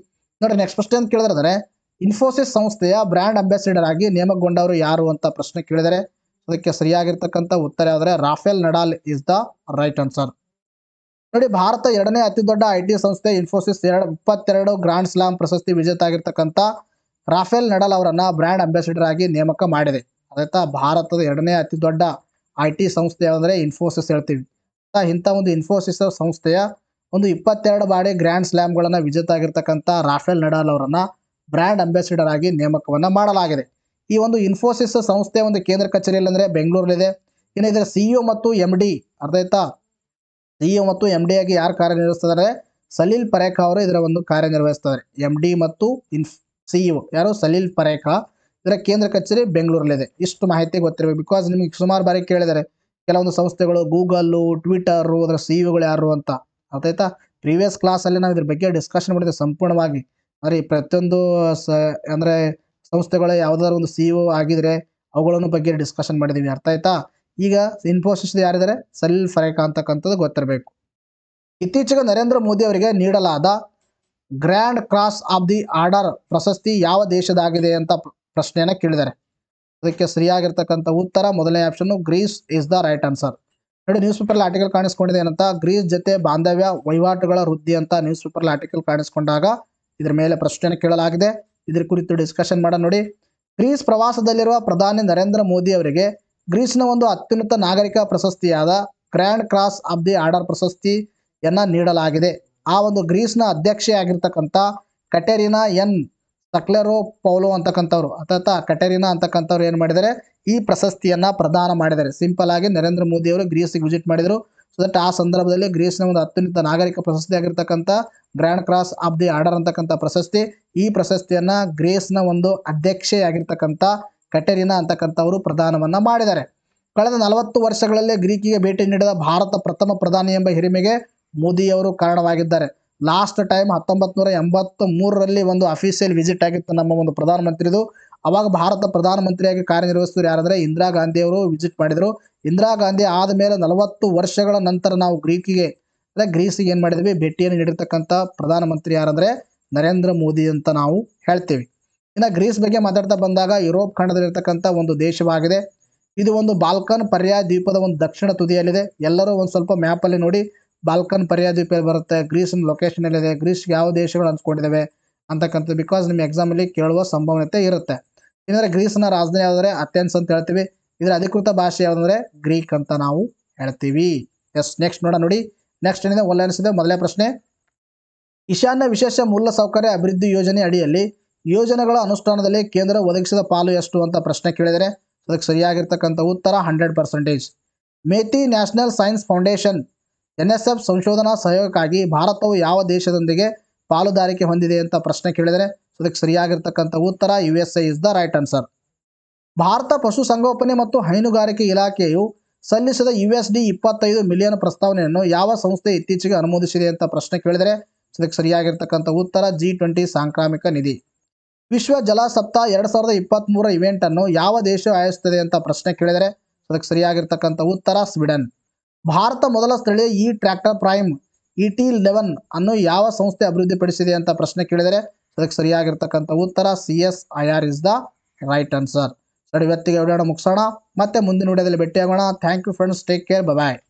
ನೋಡಿ ನೆಕ್ಸ್ಟ್ ಪ್ರಶ್ನೆ ಅಂತ ಕೇಳಿದ್ರೆ ಇನ್ಫೋಸಿಸ್ ಸಂಸ್ಥೆಯ ಬ್ರ್ಯಾಂಡ್ ಅಂಬಾಸಿಡರ್ ಆಗಿ ನೇಮಕಗೊಂಡವರು ಯಾರು ಅಂತ ಪ್ರಶ್ನೆ ಕೇಳಿದರೆ ಅದಕ್ಕೆ ಸರಿಯಾಗಿರ್ತಕ್ಕಂಥ ಉತ್ತರ ಆದರೆ Rafael Nadal is the right answer ನೋಡಿ ಭಾರತ ಎರಡನೇ ಅತಿ ದೊಡ್ಡ ಐ ಟಿ ಸಂಸ್ಥೆ ಇನ್ಫೋಸಿಸ್ ಎರಡು ಇಪ್ಪತ್ತೆರಡು ಗ್ರಾಂಡ್ ಸ್ಲಾಮ್ ಪ್ರಶಸ್ತಿ ವಿಜೇತ ಆಗಿರ್ತಕ್ಕಂಥ ರಾಫೆಲ್ ನಡಾಲ್ ಅವರನ್ನು ಬ್ರ್ಯಾಂಡ್ ಅಂಬಾಸಿಡರ್ ಆಗಿ ನೇಮಕ ಮಾಡಿದೆ ಅದೈತ ಭಾರತದ ಎರಡನೇ ಅತಿ ದೊಡ್ಡ ಐ ಟಿ ಸಂಸ್ಥೆ ಅಂದರೆ ಇನ್ಫೋಸಿಸ್ ಹೇಳ್ತೀವಿ ಇಂಥ ಒಂದು ಇನ್ಫೋಸಿಸ್ ಸಂಸ್ಥೆಯ ಒಂದು ಇಪ್ಪತ್ತೆರಡು ಬಾರಿ ಗ್ರ್ಯಾಂಡ್ ಸ್ಲ್ಯಾಮ್ಗಳನ್ನು ವಿಜೇತ ಆಗಿರ್ತಕ್ಕಂಥ ರಾಫೆಲ್ ನಡಾಲ್ ಅವರನ್ನು ಬ್ರ್ಯಾಂಡ್ ಅಂಬಾಸಿಡರ್ ಆಗಿ ನೇಮಕವನ್ನು ಮಾಡಲಾಗಿದೆ ಈ ಒಂದು ಇನ್ಫೋಸಿಸ್ ಸಂಸ್ಥೆ ಒಂದು ಕೇಂದ್ರ ಕಚೇರಿಯಲ್ಲಿ ಅಂದರೆ ಬೆಂಗಳೂರಲ್ಲಿದೆ ಇನ್ನು ಇದರ ಸಿಇಒ e ಮತ್ತು ಎಂ ಡಿ ಸಿ ಸಿಇಒ ಮತ್ತು ಎಂ ಡಿ ಆಗಿ ಯಾರು ಕಾರ್ಯನಿರ್ವಹಿಸ್ತಿದ್ದಾರೆ ಸಲೀಲ್ ಪರೇಖಾ ಅವರು ಇದರ ಒಂದು ಕಾರ್ಯನಿರ್ವಹಿಸ್ತಾರೆ ಎಂ ಡಿ ಮತ್ತು ಇನ್ ಸಿಇಒ e ಯಾರು ಸಲೀಲ್ ಪರೇಖಾ ಇದರ ಕೇಂದ್ರ ಕಚೇರಿ ಬೆಂಗಳೂರಲ್ಲಿದೆ ಇಷ್ಟು ಮಾಹಿತಿ ಗೊತ್ತಿರಬೇಕು ಬಿಕಾಸ್ ನಿಮಗೆ ಸುಮಾರು ಬಾರಿ ಕೇಳಿದ್ದಾರೆ ಕೆಲವೊಂದು ಸಂಸ್ಥೆಗಳು ಗೂಗಲ್ಲು ಟ್ವಿಟರು ಅದರ ಸಿಇಒಗಳು e ಯಾರು ಅಂತ ಅರ್ಥಾಯ್ತಾ ಪ್ರೀವಿಯಸ್ ಕ್ಲಾಸಲ್ಲಿ ನಾವು ಇದ್ರ ಬಗ್ಗೆ ಡಿಸ್ಕಷನ್ ಮಾಡಿದ್ದೆ ಸಂಪೂರ್ಣವಾಗಿ ಅಂದರೆ ಪ್ರತಿಯೊಂದು ಸ ಅಂದರೆ ಸಂಸ್ಥೆಗಳು ಯಾವುದಾದ್ರು ಒಂದು ಸಿ e ಆಗಿದ್ರೆ ಒ ಅವುಗಳನ್ನು ಬಗ್ಗೆ ಡಿಸ್ಕಷನ್ ಮಾಡಿದ್ದೀವಿ ಅರ್ಥ ಆಯ್ತಾ ಈಗ ಇನ್ಫೋಸಿಸ್ ಯಾರಿದ್ದಾರೆ ಸಲೀಲ್ ಫರೇಖಾ ಅಂತಕ್ಕಂಥದ್ದು ಗೊತ್ತಿರಬೇಕು ಇತ್ತೀಚೆಗೆ ನರೇಂದ್ರ ಮೋದಿ ಅವರಿಗೆ ನೀಡಲಾದ grand cross of the order ಪ್ರಶಸ್ತಿ ಯಾವ ದೇಶದಾಗಿದೆ ಅಂತ ಪ್ರಶ್ನೆಯನ್ನು ಕೇಳಿದ್ದಾರೆ ಅದಕ್ಕೆ ಸರಿಯಾಗಿರ್ತಕ್ಕಂಥ ಉತ್ತರ ಮೊದಲನೇ option Greece is the right answer ನೋಡಿ ನ್ಯೂಸ್ ಪೇಪರ್ ಆರ್ಟಿಕಲ್ ಕಾಣಿಸ್ಕೊಂಡಿದೆ ಏನಂತ ಗ್ರೀಸ್ ಜೊತೆ ಬಾಂಧವ್ಯ ವಹಿವಾಟುಗಳ ವೃದ್ಧಿ ಅಂತ ನ್ಯೂಸ್ ಪೇಪರ್ ಆರ್ಟಿಕಲ್ ಕಾಣಿಸ್ಕೊಂಡಾಗ ಇದರ ಮೇಲೆ ಪ್ರಶ್ನೆಯನ್ನು ಕೇಳಲಾಗಿದೆ ಇದ್ರ ಕುರಿತು ಡಿಸ್ಕಷನ್ ಮಾಡ ನೋಡಿ ಗ್ರೀಸ್ ಪ್ರವಾಸದಲ್ಲಿರುವ ಪ್ರಧಾನಿ ನರೇಂದ್ರ ಮೋದಿ ಅವರಿಗೆ ಗ್ರೀಸ್ನ ಒಂದು ಅತ್ಯುನ್ನತ ನಾಗರಿಕ ಪ್ರಶಸ್ತಿಯಾದ grand cross of the order ಪ್ರಶಸ್ತಿಯನ್ನು ನೀಡಲಾಗಿದೆ ಆ ಒಂದು ಗ್ರೀಸ್ನ ಅಧ್ಯಕ್ಷೆಯಾಗಿರ್ತಕ್ಕಂಥ ಕಟೆರಿನಾ ಎನ್ ತಕ್ಲೆರೋ ಪೌಲೋ ಅಂತಕ್ಕಂಥವ್ರು ಅಥತ ಕಟೆರಿನಾ ಅಂತಕ್ಕಂಥವ್ರು ಏನು ಮಾಡಿದ್ದಾರೆ ಈ ಪ್ರಶಸ್ತಿಯನ್ನು ಪ್ರದಾನ ಮಾಡಿದ್ದಾರೆ ಸಿಂಪಲ್ ಆಗಿ ನರೇಂದ್ರ ಮೋದಿ ಅವರು ಗ್ರೀಸ್ಗೆ ವಿಸಿಟ್ ಮಾಡಿದರು ಸೊ ದಟ್ ಆ ಸಂದರ್ಭದಲ್ಲಿ ಗ್ರೀಸ್ನ ಒಂದು ಅತ್ಯುನ್ನತ ನಾಗರಿಕ ಪ್ರಶಸ್ತಿ ಆಗಿರ್ತಕ್ಕಂಥ grand cross of the order ಅಂತಕ್ಕಂಥ ಪ್ರಶಸ್ತಿ ಈ ಪ್ರಶಸ್ತಿಯನ್ನು ಗ್ರೀಸ್ನ ಒಂದು ಅಧ್ಯಕ್ಷೆಯಾಗಿರ್ತಕ್ಕಂಥ ಕಟೆರಿನಾ ಅಂತಕ್ಕಂಥವರು ಪ್ರದಾನವನ್ನ ಮಾಡಿದ್ದಾರೆ ಕಳೆದ ನಲವತ್ತು ವರ್ಷಗಳಲ್ಲಿ ಗ್ರೀಕಿಗೆ ಭೇಟಿ ನೀಡಿದ ಭಾರತ ಪ್ರಥಮ ಪ್ರಧಾನಿ ಎಂಬ ಹಿರಿಮೆಗೆ ಮೋದಿಯವರು ಕಾರಣವಾಗಿದ್ದಾರೆ ಲಾಸ್ಟ್ ಟೈಮ್ ಹತ್ತೊಂಬತ್ತು ನೂರ ಎಂಬತ್ತ ಮೂರರಲ್ಲಿ ಒಂದು ಅಫಿಷಿಯಲ್ ವಿಸಿಟ್ ಆಗಿತ್ತು ನಮ್ಮ ಒಂದು ಪ್ರಧಾನಮಂತ್ರಿದು ಅವಾಗ ಭಾರತ ಪ್ರಧಾನಮಂತ್ರಿಯಾಗಿ ಕಾರ್ಯನಿರ್ವಹಿಸಿದ್ರು ಯಾರಂದ್ರೆ ಇಂದಿರಾ ಗಾಂಧಿಯವರು ವಿಸಿಟ್ ಮಾಡಿದರು ಇಂದಿರಾ ಗಾಂಧಿ ಆದ ಮೇಲೆ ನಲವತ್ತು ವರ್ಷಗಳ ನಂತರ ನಾವು ಗ್ರೀಕಿಗೆ ಅಂದರೆ ಗ್ರೀಸಿಗೆ ಏನು ಮಾಡಿದ್ವಿ ಭೇಟಿಯನ್ನು ನೀಡಿರ್ತಕ್ಕಂಥ ಪ್ರಧಾನಮಂತ್ರಿ ಯಾರಂದ್ರೆ ನರೇಂದ್ರ ಮೋದಿ ಅಂತ ನಾವು ಹೇಳ್ತೀವಿ ಇನ್ನು ಗ್ರೀಸ್ ಬಗ್ಗೆ ಮಾತಾಡ್ತಾ ಬಂದಾಗ ಯುರೋಪ್ ಖಂಡದಲ್ಲಿರ್ತಕ್ಕಂಥ ಒಂದು ದೇಶವಾಗಿದೆ ಇದು ಒಂದು ಬಾಲ್ಕನ್ ಪರ್ಯಾಯ ದ್ವೀಪದ ಒಂದು ದಕ್ಷಿಣ ತುದಿಯಲ್ಲಿದೆ ಎಲ್ಲರೂ ಒಂದು ಸ್ವಲ್ಪ ಮ್ಯಾಪಲ್ಲಿ ನೋಡಿ ಬಾಲ್ಕನ್ ಪರ್ಯಾದ್ವೀಪ ಬರುತ್ತೆ ಗ್ರೀಸ್ನ ಎಲ್ಲಿದೆ ಗ್ರೀಸ್ ಯಾವ ದೇಶಗಳು ಅನ್ಸ್ಕೊಂಡಿದ್ದಾವೆ ಅಂತಕ್ಕಂಥದ್ದು ಬಿಕಾಸ್ ನಿಮ್ಮ ಎಕ್ಸಾಮಲ್ಲಿ ಕೇಳುವ ಸಂಭವನೀಯತೆ ಇರುತ್ತೆ ಏನಂದರೆ ಗ್ರೀಸ್ನ ರಾಜಧಾನಿ ಯಾವುದಾದ್ರೆ ಅಥೆನ್ಸ್ ಅಂತ ಹೇಳ್ತೀವಿ ಇದರ ಅಧಿಕೃತ ಭಾಷೆ ಯಾವುದಂದ್ರೆ ಗ್ರೀಕ್ ಅಂತ ನಾವು ಹೇಳ್ತೀವಿ ಎಸ್ ನೆಕ್ಸ್ಟ್ ನೋಡ ನೋಡಿ ನೆಕ್ಸ್ಟ್ ಏನಿದೆ ಒಳ್ಳೆ ಇದೆ ಮೊದಲೇ ಪ್ರಶ್ನೆ ಈಶಾನ್ಯ ವಿಶೇಷ ಮೂಲ ಸೌಕರ್ಯ ಅಭಿವೃದ್ಧಿ ಯೋಜನೆ ಅಡಿಯಲ್ಲಿ ಯೋಜನೆಗಳ ಅನುಷ್ಠಾನದಲ್ಲಿ ಕೇಂದ್ರ ಒದಗಿಸಿದ ಪಾಲು ಎಷ್ಟು ಅಂತ ಪ್ರಶ್ನೆ ಕೇಳಿದರೆ ಅದಕ್ಕೆ ಸರಿಯಾಗಿರ್ತಕ್ಕಂಥ ಉತ್ತರ ಹಂಡ್ರೆಡ್ ಪರ್ಸೆಂಟೇಜ್ ಮೇತಿ ನ್ಯಾಷನಲ್ ಸೈನ್ಸ್ ಫೌಂಡೇಶನ್ ಎನ್ಎಸ್ಎಫ್ ಸಂಶೋಧನಾ ಸಹಯೋಗಕ್ಕಾಗಿ ಭಾರತವು ಯಾವ ದೇಶದೊಂದಿಗೆ ಪಾಲುದಾರಿಕೆ ಹೊಂದಿದೆ ಅಂತ ಪ್ರಶ್ನೆ ಕೇಳಿದರೆ ಅದಕ್ಕೆ ಸರಿಯಾಗಿರ್ತಕ್ಕಂಥ ಉತ್ತರ U S A is the right answer ಭಾರತ ಪಶುಸಂಗೋಪನೆ ಮತ್ತು ಹೈನುಗಾರಿಕೆ ಇಲಾಖೆಯು ಸಲ್ಲಿಸಿದ ಯು ಎಸ್ ಡಿ ಇಪ್ಪತ್ತೈದು ಮಿಲಿಯನ್ ಪ್ರಸ್ತಾವನೆಯನ್ನು ಯಾವ ಸಂಸ್ಥೆ ಇತ್ತೀಚೆಗೆ ಅನುಮೋದಿಸಿದೆ ಅಂತ ಪ್ರಶ್ನೆ ಕೇಳಿದರೆ ಅದಕ್ಕೆ ಸರಿಯಾಗಿರ್ತಕ್ಕಂಥ ಉತ್ತರ ಜಿ ಟ್ವೆಂಟಿ ಸಾಂಕ್ರಾಮಿಕ ನಿಧಿ ವಿಶ್ವ ಜಲ ಸಪ್ತಾಹ ಎರಡು ಸಾವಿರದ ಇವೆಂಟ್ ಇವೆಂಟನ್ನು ಯಾವ ದೇಶ ಆಯೋಜಿಸುತ್ತದೆ ಅಂತ ಪ್ರಶ್ನೆ ಕೇಳಿದರೆ ಅದಕ್ಕೆ ಸರಿಯಾಗಿರ್ತಕ್ಕಂಥ ಉತ್ತರ ಸ್ವೀಡನ್ ಭಾರತ ಮೊದಲ ಸ್ಥಳೀಯ ಈ tractor prime E T eleven ಅನ್ನು ಯಾವ ಸಂಸ್ಥೆ ಅಭಿವೃದ್ಧಿಪಡಿಸಿದೆ ಅಂತ ಪ್ರಶ್ನೆ ಕೇಳಿದರೆ ಅದಕ್ಕೆ ಸರಿಯಾಗಿರ್ತಕ್ಕಂಥ ಉತ್ತರ C S I R is the right answer ನೋಡಿ ಇವತ್ತಿಗೆ ಓಡಾಡೋ ಮುಗಿಸೋಣ ಮತ್ತೆ ಮುಂದಿನ ವಿಡಿಯೋದಲ್ಲಿ ಭೇಟಿಯಾಗೋಣ thank you friends take care bye